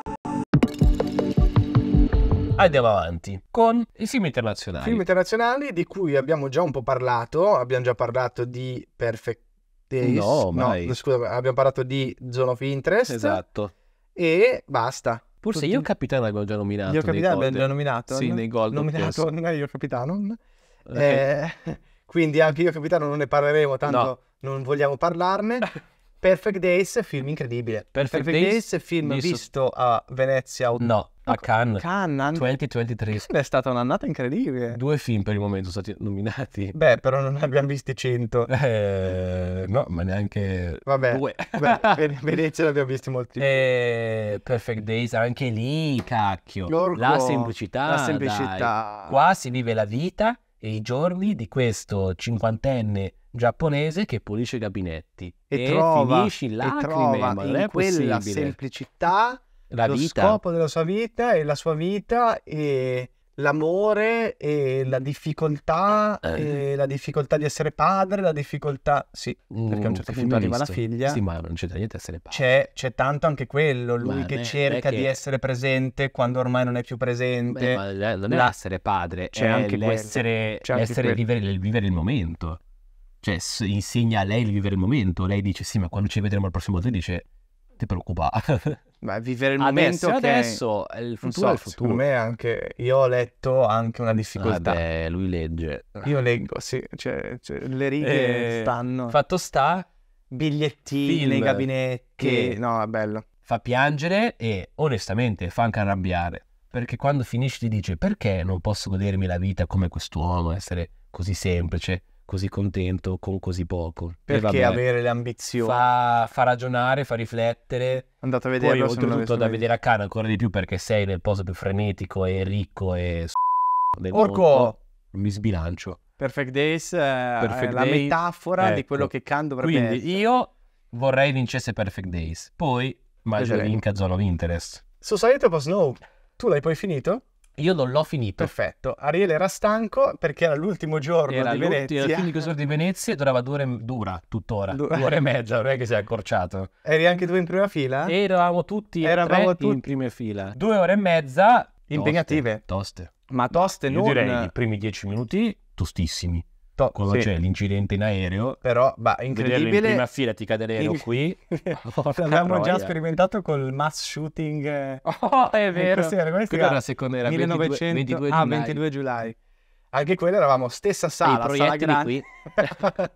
andiamo avanti con i film internazionali. Film internazionali di cui abbiamo già un po' parlato, abbiamo già parlato di Perfect Days. No, no scusa, abbiamo parlato di Zone of Interest. Esatto. E basta. Forse Tutti... io capitano l'abbiamo già nominato. Io capitano l'abbiamo già nominato. Sì, nei gol. Nominato, penso. non io capitano. Okay. Eh. eh, quindi anche io capitano non ne parleremo, tanto no. non vogliamo parlarne. <laughs> Perfect Days, film incredibile. Perfect, Perfect Days, Days, film visto... visto... a Venezia. No, a ecco, Cannes, Cannes 2023. È stata un'annata incredibile. Due film per il momento sono stati nominati. Beh, però non ne abbiamo visti 100. Eh, no, ma neanche Vabbè, due. Beh, <laughs> Venezia ne abbiamo visti molti. Eh, Perfect Days, anche lì, cacchio. L'orco, la semplicità. La semplicità. Dai. Qua si vive la vita e i giorni di questo cinquantenne giapponese che pulisce i gabinetti e, e trova, finisci lacrime, e trova in quella possibile. semplicità la lo vita. scopo della sua vita e la sua vita e l'amore e la difficoltà, eh. e la difficoltà di essere padre, la difficoltà... Sì, mm, perché a un certo punto arriva la figlia. Sì, ma non c'entra niente essere padre. C'è, c'è, tanto anche quello, lui ma che ne, cerca che... di essere presente quando ormai non è più presente. Beh, ma non è l'essere padre, c'è anche l'essere, c'è anche l'essere vivere, il vivere il momento. Cioè, insegna a lei il vivere il momento. Lei dice sì, ma quando ci vedremo al prossimo te dice ti preoccupare. <laughs> Beh, vivere il momento adesso, che... adesso il futuro so, è il futuro. me anche io ho letto anche una difficoltà. Vabbè, ah, lui legge. Io leggo, sì, cioè, cioè le righe eh, stanno. Fatto sta bigliettini Film. nei gabinetti. Che no, è bello. Fa piangere e onestamente fa anche arrabbiare, perché quando finisce ti dice "Perché non posso godermi la vita come quest'uomo, essere così semplice?" così contento con così poco. Perché avere le ambizioni? Fa, fa, ragionare, fa riflettere. Andate a vedere. Poi oltretutto da vedere a Cana ancora di più perché sei nel posto più frenetico e ricco e... Orco! Mondo. Mi sbilancio. Perfect Days eh, è Perfect la Day. metafora ecco. di quello ecco. che Khan dovrebbe Quindi essere. io vorrei vincesse Perfect Days, poi Magic vinca Zone of Interest. Society of Snow, tu l'hai poi finito? Io non l'ho finito. Perfetto. Ariel era stanco perché era l'ultimo giorno era di Venezia. Era l'ultimo giorno di Venezia e durava due ore, dura tuttora, due ore e <laughs> mezza, non è che si è accorciato. Eri anche tu in prima fila? Eravamo tutti Eravamo tutti... in prima fila. Due ore e mezza... Impegnative. Toste. toste. Ma toste Io non... direi i primi dieci minuti tostissimi. To- certo, Cosa sì. c'è? L'incidente in aereo. Però, ma incredibile. in prima fila ti cade l'aereo qui. <laughs> L'abbiamo già sperimentato col mass shooting. Eh, oh, è eh, vero. Questo era, la seconda, era 1900... 22, 22 ah, 22 giulai. Anche quella eravamo stessa sala, sala grande. <laughs>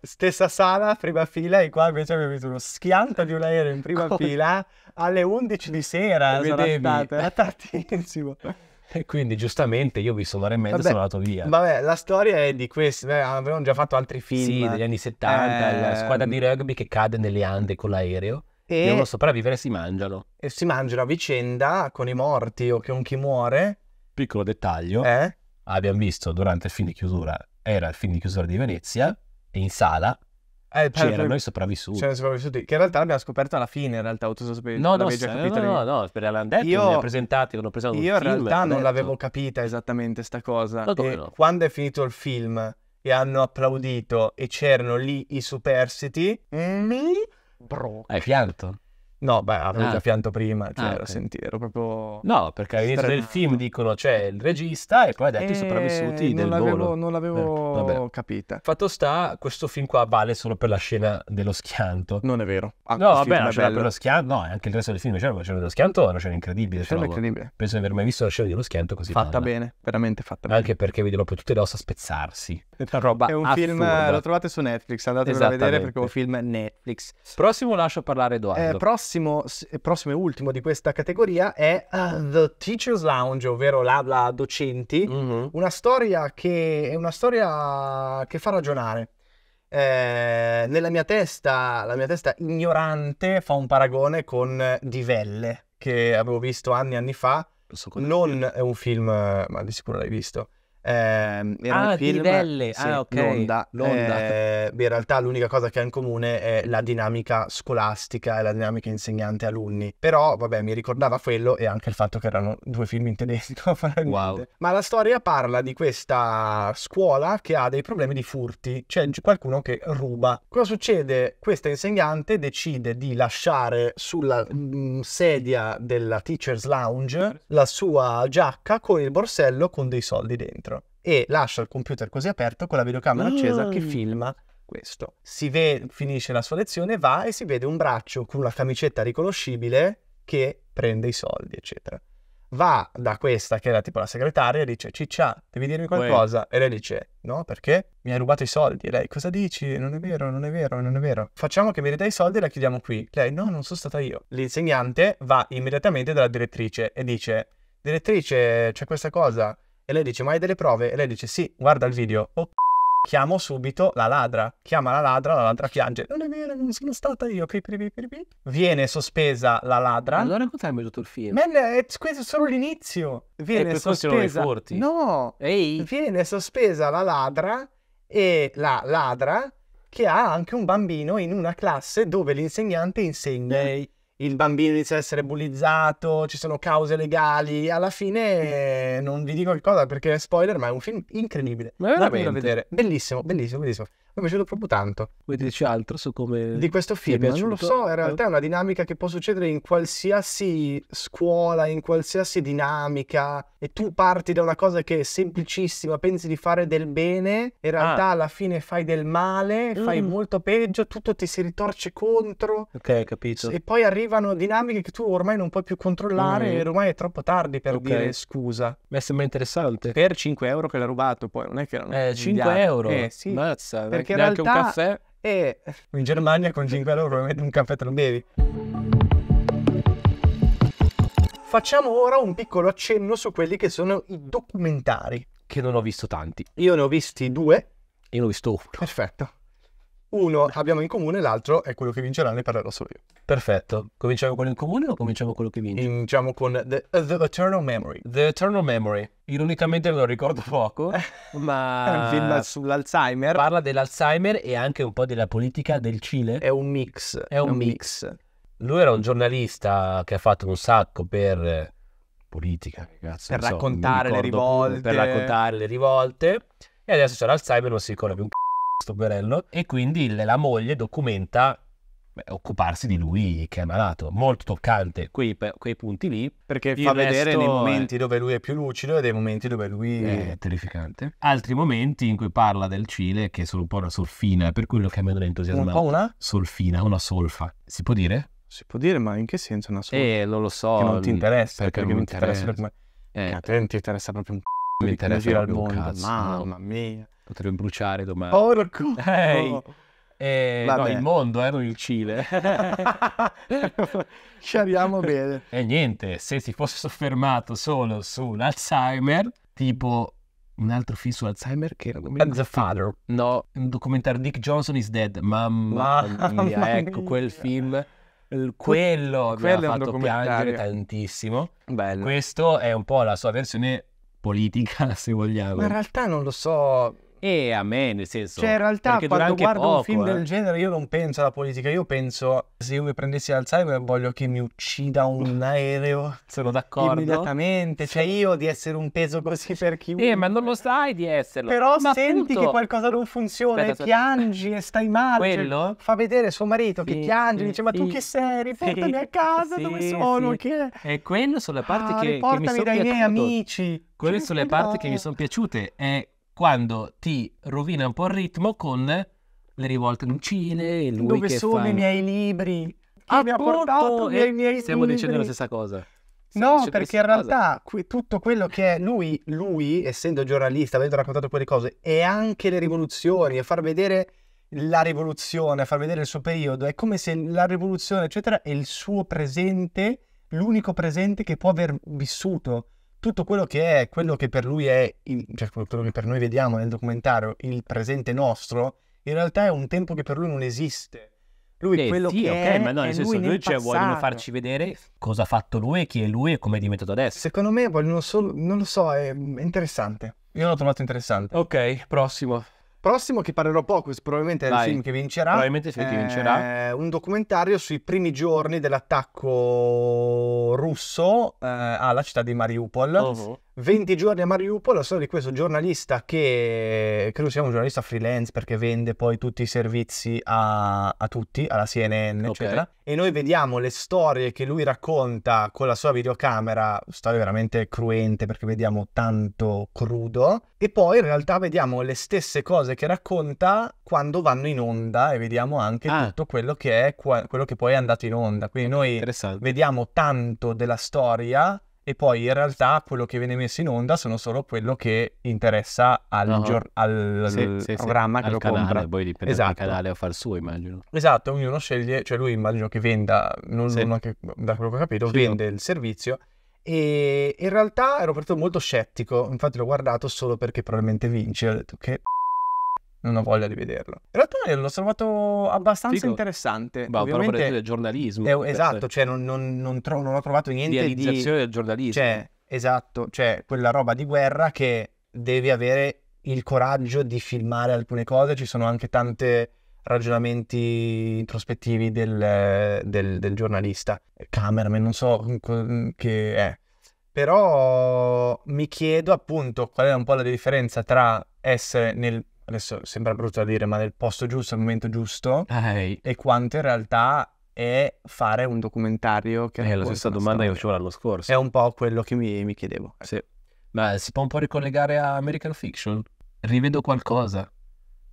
stessa sala, prima fila, e qua invece abbiamo visto uno schianto di un aereo in prima <laughs> fila alle 11 di sera. Vedevi. Era tardissimo. E quindi giustamente io ho visto Loremendo e sono andato via. Vabbè, la storia è di questo, avevano già fatto altri film. Sì, degli anni 70, eh... la squadra mm. di rugby che cade nelle Ande con l'aereo. E... Devono sopravvivere si mangiano. E si mangiano a vicenda con i morti o con chi muore. Piccolo dettaglio. Eh? Abbiamo visto durante il film di chiusura, era il film di chiusura di Venezia, e in sala eh, c'erano per... i sopravvissuti. C'erano i sopravvissuti, che in realtà l'abbiamo scoperto alla fine, in realtà, Auto Sospetto. No, no, già no, no, no, perché l'hanno detto, io... mi presentati, hanno preso Io in realtà non detto. l'avevo capita esattamente sta cosa. No, no. Quando è finito il film e hanno applaudito e c'erano lì i superstiti, mi... Bro. Hai pianto? No, beh, avevo ah. già pianto prima, cioè, ah, okay. sentiero proprio... No, perché all'inizio del film dicono c'è cioè, il regista e poi ha detto e... i sopravvissuti eh, non del l'avevo, volo. Non l'avevo eh, capita. Fatto sta, questo film qua vale solo per la scena dello schianto. Non è vero. Ah, no, vabbè, la scena dello schianto, no, anche il resto del film, cioè, la scena dello schianto è una scena incredibile. Cioè, incredibile. Penso di aver mai visto la scena dello schianto così Fatta bella. bene, veramente fatta bene. Anche perché vedi proprio tutte le ossa spezzarsi. <laughs> È roba È un assurda. film, lo trovate su Netflix, andatevelo a vedere perché è un film Netflix. Prossimo lascio parlare Edoardo. Eh, prossimo prossimo, eh, prossimo e ultimo di questa categoria è uh, The Teacher's Lounge, ovvero la Docenti, mm-hmm. una storia che è una storia che fa ragionare. Eh, nella mia testa, la mia testa ignorante fa un paragone con eh, Divelle, che avevo visto anni e anni fa. non è un film, ma di sicuro l'hai visto. Eh, era ah, un film, Pirelli. Sì, ah, ok. L'onda. l'onda. Eh, in realtà l'unica cosa che ha in comune è la dinamica scolastica e la dinamica insegnante-alunni. Però, vabbè, mi ricordava quello e anche il fatto che erano due film in tedesco. <laughs> Wow. Ma la storia parla di questa scuola che ha dei problemi di furti, cioè qualcuno che ruba. Cosa succede? Questa insegnante decide di lasciare sulla mh, mm, sedia della teacher's lounge la sua giacca con il borsello con dei soldi dentro e lascia il computer così aperto con la videocamera accesa che filma questo. Si ve- finisce la sua lezione, va e si vede un braccio con una camicetta riconoscibile che prende i soldi, eccetera. Va da questa, che era tipo la segretaria, e dice: Ciccia, devi dirmi qualcosa. Uè. E lei dice: No, perché? Mi hai rubato i soldi. E lei: Cosa dici? Non è vero, non è vero, non è vero. Facciamo che mi ridai i soldi e la chiudiamo qui. Lei: No, non sono stata io. L'insegnante va immediatamente dalla direttrice e dice: Direttrice, c'è questa cosa e lei dice, ma hai delle prove? E lei dice, sì, guarda il video. Oh, chiamo subito la ladra. Chiama la ladra, la ladra piange. Non è vero, non sono stata io. Viene sospesa la ladra. Allora contiamo tutto il film. Ma eh, è, questo è solo l'inizio. Viene e eh, sospesa. No, Ehi. viene sospesa la ladra e la ladra che ha anche un bambino in una classe dove l'insegnante insegna. Ehi il bambino inizia ad essere bullizzato, ci sono cause legali, alla fine non vi dico che cosa perché è spoiler, ma è un film incredibile. Ma veramente. Da vedere. Bellissimo, bellissimo, bellissimo mi è piaciuto proprio tanto. Vuoi dirci altro su come... Di questo film? Non lo so, in realtà eh. è una dinamica che può succedere in qualsiasi scuola, in qualsiasi dinamica, e tu parti da una cosa che è semplicissima, pensi di fare del bene, in ah. realtà ah. alla fine fai del male, fai mm. molto peggio, tutto ti si ritorce contro. Ok, capito. E poi arrivano dinamiche che tu ormai non puoi più controllare mm. e ormai è troppo tardi per okay. dire scusa. Mi sembra interessante. Per 5 euro che l'ha rubato, poi non è che erano... Eh, 5 miliardi. euro? Eh, sì. Mazza, perché perché in realtà... un caffè? È... In Germania con 5 euro probabilmente un caffè te lo bevi. Facciamo ora un piccolo accenno su quelli che sono i documentari. Che non ho visto tanti. Io ne ho visti due. Io ne ho visto uno. Perfetto uno abbiamo in comune, l'altro è quello che vincerà, ne parlerò solo io. Perfetto. Cominciamo con il comune o cominciamo con quello che vince? Cominciamo con The, uh, the Eternal Memory. The Eternal Memory. Ironicamente me lo ricordo poco, <laughs> ma... È un film sull'Alzheimer. Parla dell'Alzheimer e anche un po' della politica del Cile. È un mix. È un, è un mix. mix. Lui era un giornalista che ha fatto un sacco per eh, politica, ragazzi. per raccontare so, le rivolte. Più, per raccontare le rivolte. E adesso c'è l'Alzheimer, non si ricorda più un c***o questo querello. E quindi la moglie documenta beh, occuparsi di lui che è malato. Molto toccante quei, quei punti lì. Perché Il fa vedere dei momenti è... dove lui è più lucido e dei momenti dove lui è... è terrificante. Altri momenti in cui parla del Cile, che sono un po' una solfina, per quello che a me non è entusiasmato. Un po' una? Solfina, una solfa. Si può dire? Si può dire, ma in che senso una solfa? Eh, non lo so. Che non ti interessa. Perché, perché non, non ti interessa. interessa. Eh, a te non ti interessa proprio un c***o mi interessa gira al mondo. Cazzo, Mamma mia. potrei bruciare domani. Porco! Ehi! Eh, no, il mondo, eh, non il Cile. <laughs> Ci arriviamo bene. E niente, se si fosse soffermato solo sull'Alzheimer, tipo un altro film su Alzheimer che era come The Father. No, un documentario Dick Johnson is Dead. Mamma, Mamma mia, ecco quel film. Quello mi ha fatto piangere tantissimo. Bello. Questo è un po' la sua versione politica, <laughs> se vogliamo. Ma in realtà non lo so, e a me, nel senso... Cioè, in realtà, quando guardo poco, un film eh. del genere, io non penso alla politica, io penso, se io mi prendessi Alzheimer, voglio che mi uccida un <laughs> aereo. Sono d'accordo. Immediatamente, cioè io di essere un peso così per chiunque. Eh, ma non lo sai di esserlo. Però ma senti appunto... che qualcosa non funziona aspetta, aspetta. piangi e stai male. Cioè, quello? Fa vedere suo marito sì, che piange, sì, dice, ma sì, tu che sei? Riportami a casa, dove sono? Che... E quello sono le parti ah, che, che mi sono piaciute. dai miei amici. Quelle cioè, sono le parti che mi sono piaciute. È quando ti rovina un po' il ritmo con le rivolte lucine, lui Dove che sono fa... i miei libri? Ah, mi ha portato e... i miei Stiamo libri. dicendo la stessa cosa. Stiamo no, perché in realtà qui, tutto quello che è lui, lui, essendo giornalista, avendo raccontato quelle cose, e anche le rivoluzioni, e far vedere la rivoluzione, far vedere il suo periodo, è come se la rivoluzione, eccetera, è il suo presente, l'unico presente che può aver vissuto tutto quello che è, quello che per lui è, il, cioè quello che per noi vediamo nel documentario, il presente nostro, in realtà è un tempo che per lui non esiste. Lui eh, quello sì, che okay, è, ma no, nel senso, lui, lui cioè, vogliono farci vedere cosa ha fatto lui, chi è lui e come è diventato adesso. Secondo me vogliono solo, non lo so, è interessante. Io l'ho trovato interessante. Ok, prossimo prossimo che parlerò poco, probabilmente è Vai. il film che vincerà. Probabilmente sì, che eh, vincerà. un documentario sui primi giorni dell'attacco russo eh, alla città di Mariupol. Uh-huh. 20 giorni a Mariupol, la storia di questo giornalista che credo sia un giornalista freelance perché vende poi tutti i servizi a, a tutti, alla CNN, okay. eccetera. E noi vediamo le storie che lui racconta con la sua videocamera, storia veramente cruente perché vediamo tanto crudo. E poi in realtà vediamo le stesse cose che racconta quando vanno in onda e vediamo anche ah. tutto quello che, è, quello che poi è andato in onda. Quindi noi vediamo tanto della storia e poi in realtà quello che viene messo in onda sono solo quello che interessa al, uh gior- al sì, sì, programma sì, che al lo canale, compra. Poi dipende esatto. dal canale a far suo, immagino. Esatto, ognuno sceglie, cioè lui immagino che venda, non, non che, da quello che ho capito, vende il servizio e in realtà ero partito molto scettico, infatti l'ho guardato solo perché probabilmente vince, ho detto che non ho voglia di vederlo. In realtà l'ho trovato abbastanza Fico. interessante. Ma ovviamente del giornalismo. È, esatto, eh. cioè non, non, non, tro- non, ho trovato niente di... Realizzazione del giornalismo. Cioè, esatto, cioè quella roba di guerra che devi avere il coraggio di filmare alcune cose. Ci sono anche tanti ragionamenti introspettivi del, del, del giornalista, cameraman, non so che è. Però mi chiedo appunto qual è un po' la differenza tra essere nel adesso sembra brutto da dire, ma nel posto giusto, al momento giusto, hey. e quanto in realtà è fare un documentario che... È eh, la stessa domanda che facevo l'anno scorso. È un po' quello che mi, mi chiedevo. Sì. Ma si può un po' ricollegare a American Fiction? Rivedo qualcosa.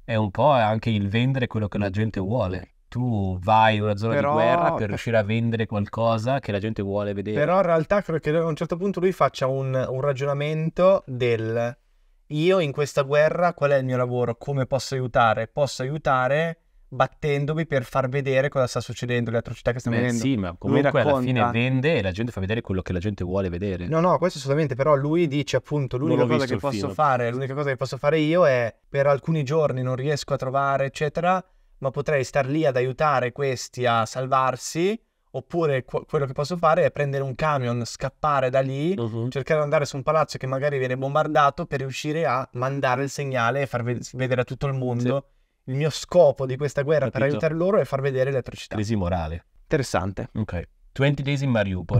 È un po' anche il vendere quello che la gente vuole tu vai in una zona però... di guerra per riuscire a vendere qualcosa che la gente vuole vedere. Però in realtà credo che a un certo punto lui faccia un, un ragionamento del io in questa guerra qual è il mio lavoro, come posso aiutare? Posso aiutare battendomi per far vedere cosa sta succedendo, le atrocità che stanno Beh, vedendo. Sì, ma comunque racconta... alla fine vende e la gente fa vedere quello che la gente vuole vedere. No, no, questo assolutamente, però lui dice appunto l'unica cosa che posso film. fare, l'unica cosa che posso fare io è per alcuni giorni non riesco a trovare, eccetera, ma potrei star lì ad aiutare questi a salvarsi Oppure qu- quello che posso fare è prendere un camion, scappare da lì, uh-huh. cercare di andare su un palazzo che magari viene bombardato per riuscire a mandare il segnale e far ve- vedere a tutto il mondo. Sì. Il mio scopo di questa guerra Capito. per aiutare loro è far vedere le atrocità. Crisi morale. Interessante. Ok. 20 Days in Mariupol.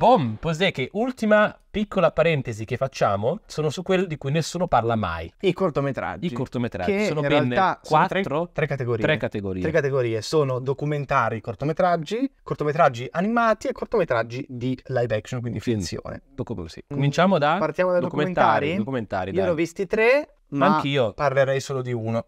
Bom, cos'è che ultima piccola parentesi che facciamo sono su quello di cui nessuno parla mai. I cortometraggi. I cortometraggi. Che sono in realtà quattro, sono tre, tre, categorie. tre, categorie. Tre categorie. Sono documentari, cortometraggi, cortometraggi animati e cortometraggi di live action, quindi finzione. Docu- sì. Cominciamo da... Partiamo da documentari. documentari. documentari Io ne ho visti tre, ma Anch'io. parlerei solo di uno.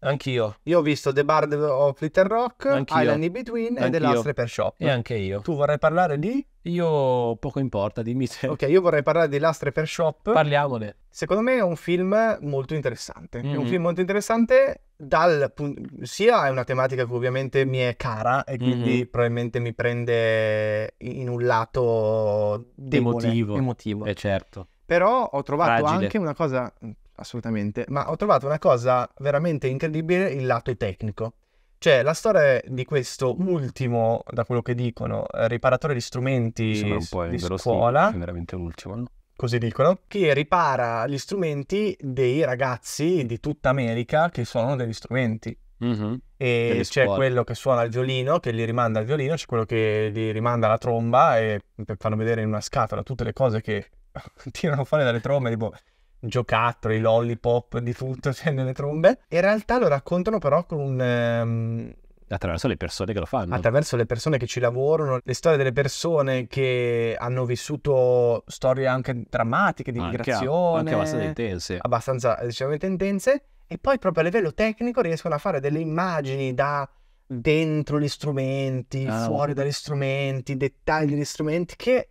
Anch'io. Io ho visto The Bard of Little Rock, Anch'io. Island in Between Anch'io. e The Last Repair Shop. E anche io. Tu vorrai parlare di? Io poco importa, dimmi se... Ok, io vorrei parlare di Last Repair Shop. Parliamone. Secondo me è un film molto interessante. Mm-hmm. È un mm-hmm. film molto interessante dal punto... Sia è una tematica che ovviamente mi è cara e quindi mm-hmm. probabilmente mi prende in un lato debole, emotivo. Emotivo. Eh certo. Però ho trovato Fragile. anche una cosa assolutamente, ma ho trovato una cosa veramente incredibile, il lato tecnico. Cioè, la storia di questo ultimo, da quello che dicono, eh, riparatore di strumenti di scuola. È veramente l'ultimo, no? Così dicono. Che ripara gli strumenti dei ragazzi di tutta America che suonano degli strumenti. Mm-hmm. E c'è scuole. quello che suona il violino, che li rimanda al violino, c'è quello che li rimanda la tromba e fanno vedere in una scatola tutte le cose che <laughs> tirano fuori dalle trombe. Tipo, giocattoli, lollipop, di tutto, <laughs> cioè nelle trombe. In realtà lo raccontano però con un... Um, attraverso le persone che lo fanno. Attraverso le persone che ci lavorano, le storie delle persone che hanno vissuto storie anche drammatiche di migrazione. Anche abbastanza intense. Abbastanza decisamente intense. E poi proprio a livello tecnico riescono a fare delle immagini da dentro gli strumenti, ah, fuori dagli strumenti, dettagli degli strumenti che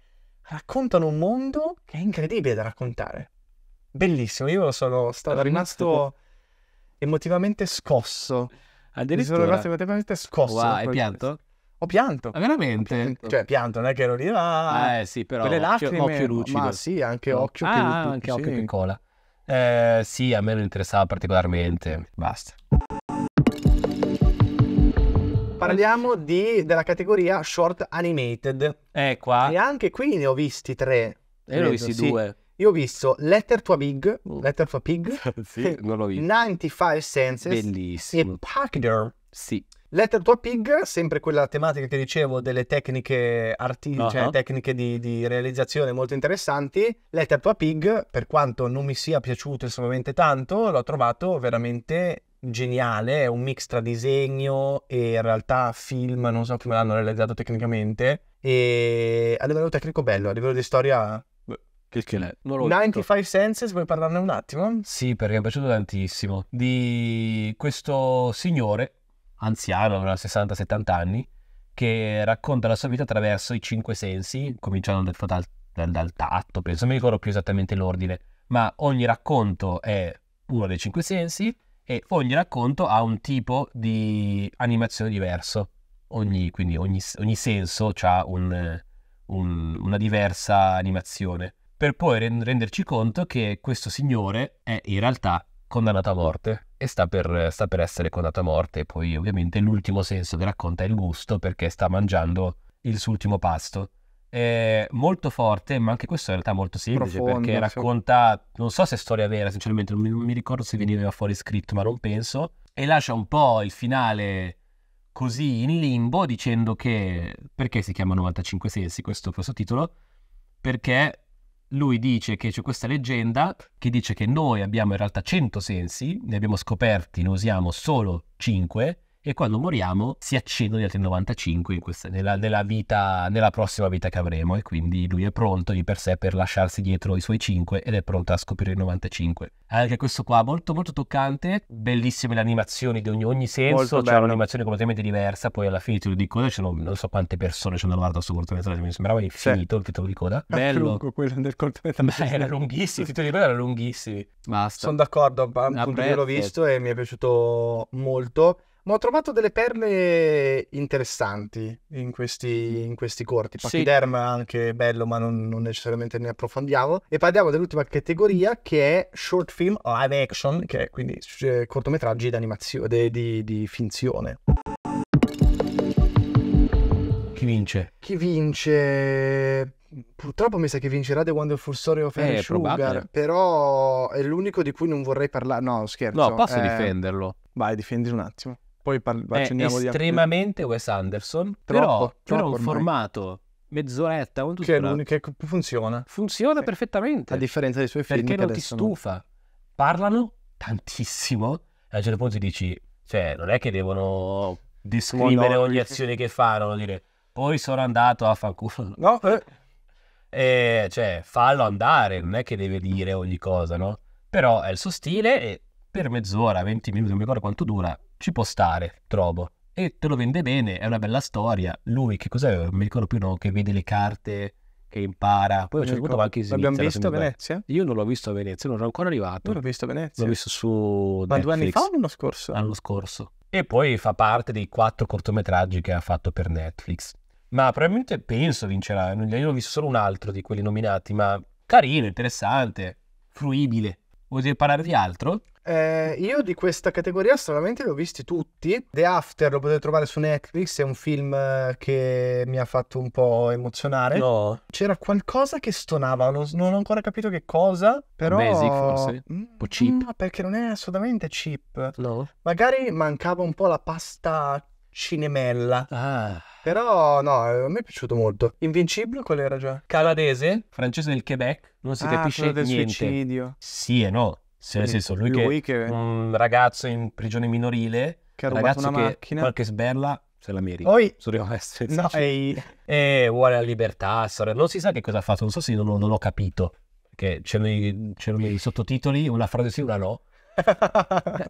raccontano un mondo che è incredibile da raccontare bellissimo. Io sono stato rimasto emotivamente scosso. Addirittura. Sono rimasto emotivamente scosso. Wow, hai pianto? Ho pianto. Ah, veramente? pianto. Cioè, pianto, non è che ero lì. ma... ah eh sì, però. Le lacrime. Occhio, occhio lucido. Ma sì, anche occhio ah, più, anche sì. occhio più cola. Eh, sì, a me non interessava particolarmente. Basta. Parliamo di, della categoria short animated. Eh, qua. E anche qui ne ho visti tre. E eh, ne ho visti sì. due. Io ho visto Letter to a Pig, uh. Letter to a Pig, <laughs> sì, non l'ho visto. 95 Senses Bellissimo. e Pacder. Sì. Letter to a Pig, sempre quella tematica che dicevo delle tecniche artistiche, uh-huh. cioè tecniche di, di, realizzazione molto interessanti. Letter to a Pig, per quanto non mi sia piaciuto estremamente tanto, l'ho trovato veramente geniale. È un mix tra disegno e in realtà film, non so come l'hanno realizzato tecnicamente. E a livello tecnico bello, a livello di storia il che l'è. 95 Senses, vuoi parlarne un attimo? Sì, perché mi è piaciuto tantissimo. Di questo signore, anziano, avrà 60-70 anni, che racconta la sua vita attraverso i cinque sensi, cominciando dal, dal, dal tatto, penso, non mi ricordo più esattamente l'ordine, ma ogni racconto è uno dei cinque sensi e ogni racconto ha un tipo di animazione diverso. Ogni, quindi ogni, ogni senso ha un, un, una diversa animazione per poi renderci conto che questo signore è in realtà condannato a morte e sta per, sta per essere condannato a morte. E Poi ovviamente l'ultimo senso che racconta è il gusto perché sta mangiando il suo ultimo pasto. È molto forte, ma anche questo in realtà è molto semplice Profondo, perché racconta, non so se è storia vera, sinceramente non mi, non mi ricordo se veniva fuori scritto, ma non penso, e lascia un po' il finale così in limbo dicendo che perché si chiama 95 sensi questo, questo titolo? Perché lui dice che c'è questa leggenda che dice che noi abbiamo in realtà 100 sensi, ne abbiamo scoperti, ne usiamo solo 5, e quando moriamo si accendono gli altri 95 questa, nella, nella, vita, nella prossima vita che avremo e quindi lui è pronto di per sé per lasciarsi dietro i suoi 5 ed è pronto a scoprire i 95. Anche questo qua molto molto toccante, bellissime le animazioni di ogni, ogni senso, c'è cioè un'animazione completamente diversa, poi alla fine ti lo dico coda c'erano non so quante persone ci hanno lavorato su questo cortometraggio, mi sembrava infinito sì. il titolo di coda. Bello. Lungo quello del cortometraggio. Beh, era lunghissimo, i titoli di coda erano lunghissimi. Basta. Sono d'accordo, appunto io l'ho visto e mi è piaciuto molto. Ma ho trovato delle perle interessanti in questi, mm. in questi corti. Pachyderm sì. anche bello, ma non, non, necessariamente ne approfondiamo. E parliamo dell'ultima categoria che è short film live action, che è quindi eh, cortometraggi di, di, di finzione. Chi vince? Chi vince? Purtroppo mi sa che vincerà The Wonderful Story of Harry eh, Sugar, probabile. però è l'unico di cui non vorrei parlare. No, scherzo. No, posso eh... difenderlo. Vai, difendi un attimo poi par- accendiamo di estremamente Wes Anderson, però, troppo, però un formato mezz'oretta, un che, che funziona. Funziona sì. perfettamente. A differenza dei suoi film. Perché non ti stufa. Non... Parlano tantissimo. A un certo punto dici, cioè, non è che devono descrivere no, ogni azione che fanno, dire, poi sono andato a fanculo. <laughs> No, eh. E, cioè, fallo andare, non è che deve dire ogni cosa, no? Però è il suo stile e per mezz'ora, 20 minuti, non mi ricordo quanto dura, ci può stare, trovo. E te lo vende bene, è una bella storia. Lui, che cos'è? Non mi ricordo più, no? Che vede le carte, che impara. Poi a un certo punto anche in Svizzera. L'abbiamo visto a Venezia? Io non l'ho visto a Venezia, non ero ancora arrivato. Non l'ho visto a Venezia. L'ho visto su Ma due anni fa o l'anno scorso? L'anno scorso. E poi fa parte dei quattro cortometraggi che ha fatto per Netflix. Ma probabilmente penso vincerà. Io ne ho visto solo un altro di quelli nominati, ma carino, interessante, fruibile. Vuoi parlare di altro? Eh, io di questa categoria stranamente li ho visti tutti. The After lo potete trovare su Netflix, è un film eh, che mi ha fatto un po' emozionare. No. C'era qualcosa che stonava, non, ho ancora capito che cosa, però... Basic forse? Mm, po' cheap? No, perché non è assolutamente cheap. No. Magari mancava un po' la pasta cinemella. Ah. Però no, eh, a me è piaciuto molto. Invincibile qual era già? Canadese, francese del Quebec, non si ah, capisce del niente. suicidio. Sì e no. Se nel senso, lui, lui che, che un ragazzo in prigione minorile, che ha rubato una macchina, qualche sberla se la merita. Poi sono rimasto no, ehi. e vuole la libertà, non si sa che cosa ha fatto, non so se non, non ho capito. Che c'erano i, c'erano i sottotitoli, una frase sì, una no.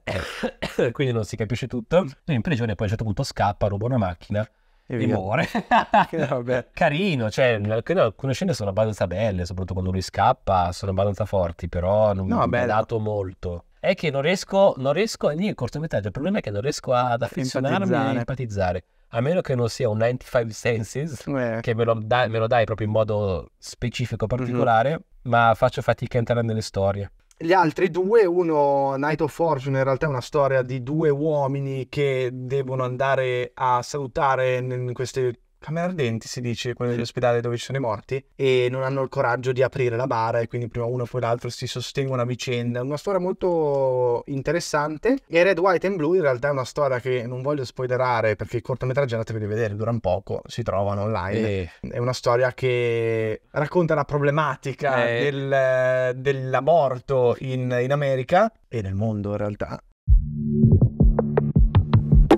Eh, <coughs> quindi non si capisce tutto. Mm. Lui in prigione poi a un certo punto scappa, ruba una macchina e, e muore. <laughs> Carino, cioè, alcune scene sono abbastanza belle, soprattutto quando lui scappa, sono abbastanza forti, però non no, mi ha dato molto. È che non riesco, non riesco, lì il cortometraggio, il problema è che non riesco ad affezionarmi e empatizzare. A meno che non sia un 95 Senses, eh. che me lo, dai, me lo, dai proprio in modo specifico, mhm. particolare, mm-hmm. ma faccio fatica a entrare nelle storie gli altri due, uno Night of Fortune, in realtà è una storia di due uomini che devono andare a salutare in queste Camera Ardenti si dice, quello degli ospedali dove ci sono i morti, e non hanno il coraggio di aprire la bara e quindi prima uno poi l'altro si sostengono a vicenda. Una storia molto interessante e Red, White and Blue in realtà è una storia che non voglio spoilerare perché il cortometraggio andatevi a vedere, durano poco, si trovano online. Eh. È una storia che racconta la problematica eh. del, dell'aborto in, in America e nel mondo in realtà.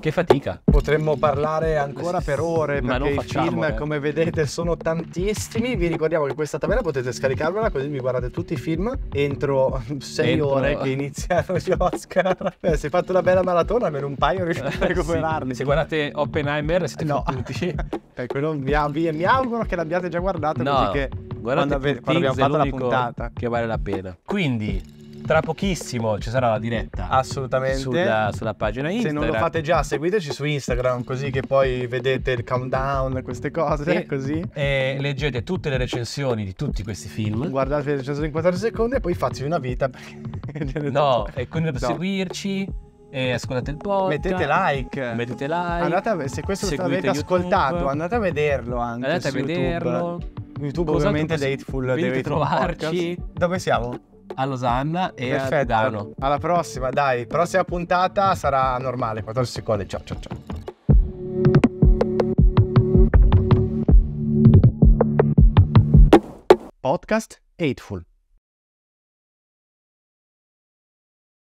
Che fatica. Potremmo parlare ancora per ore Ma perché non facciamo, i film, eh. come vedete, sono tantissimi. Vi ricordiamo che questa tabella potete scaricarvela così vi guardate tutti i film entro sei entro... ore che iniziano gli Oscar. Beh, <laughs> si è fatto una bella maratona, almeno un paio riuscite a eh, recuperarli. Sì. Se guardate Oppenheimer siete no. fottuti. <laughs> eh, quello mi, mi auguro che l'abbiate già guardato no. così che guardate quando, ave- quando abbiamo fatto la puntata che vale la pena. Quindi tra pochissimo ci sarà la diretta. Assolutamente. Sulla, sulla pagina Instagram. Se non lo fate già, seguiteci su Instagram così che poi vedete il countdown, queste cose. E, così. E leggete tutte le recensioni di tutti questi film. Guardate le recensioni in 14 secondi e poi fateci una vita. <laughs> no, e quindi per no. seguirci e ascoltate il podcast. Mettete like. Mettete like. Andate a, se questo avete ascoltato, andate a vederlo anche. Andate a vederlo. YouTube, YouTube ovviamente Dateful. Dovete trovarci. Podcast. Dove siamo? a Losanna e Perfetto. a Lugano. Alla prossima, dai, prossima puntata sarà normale, 14 secondi. Ciao ciao ciao. Podcast Eightful.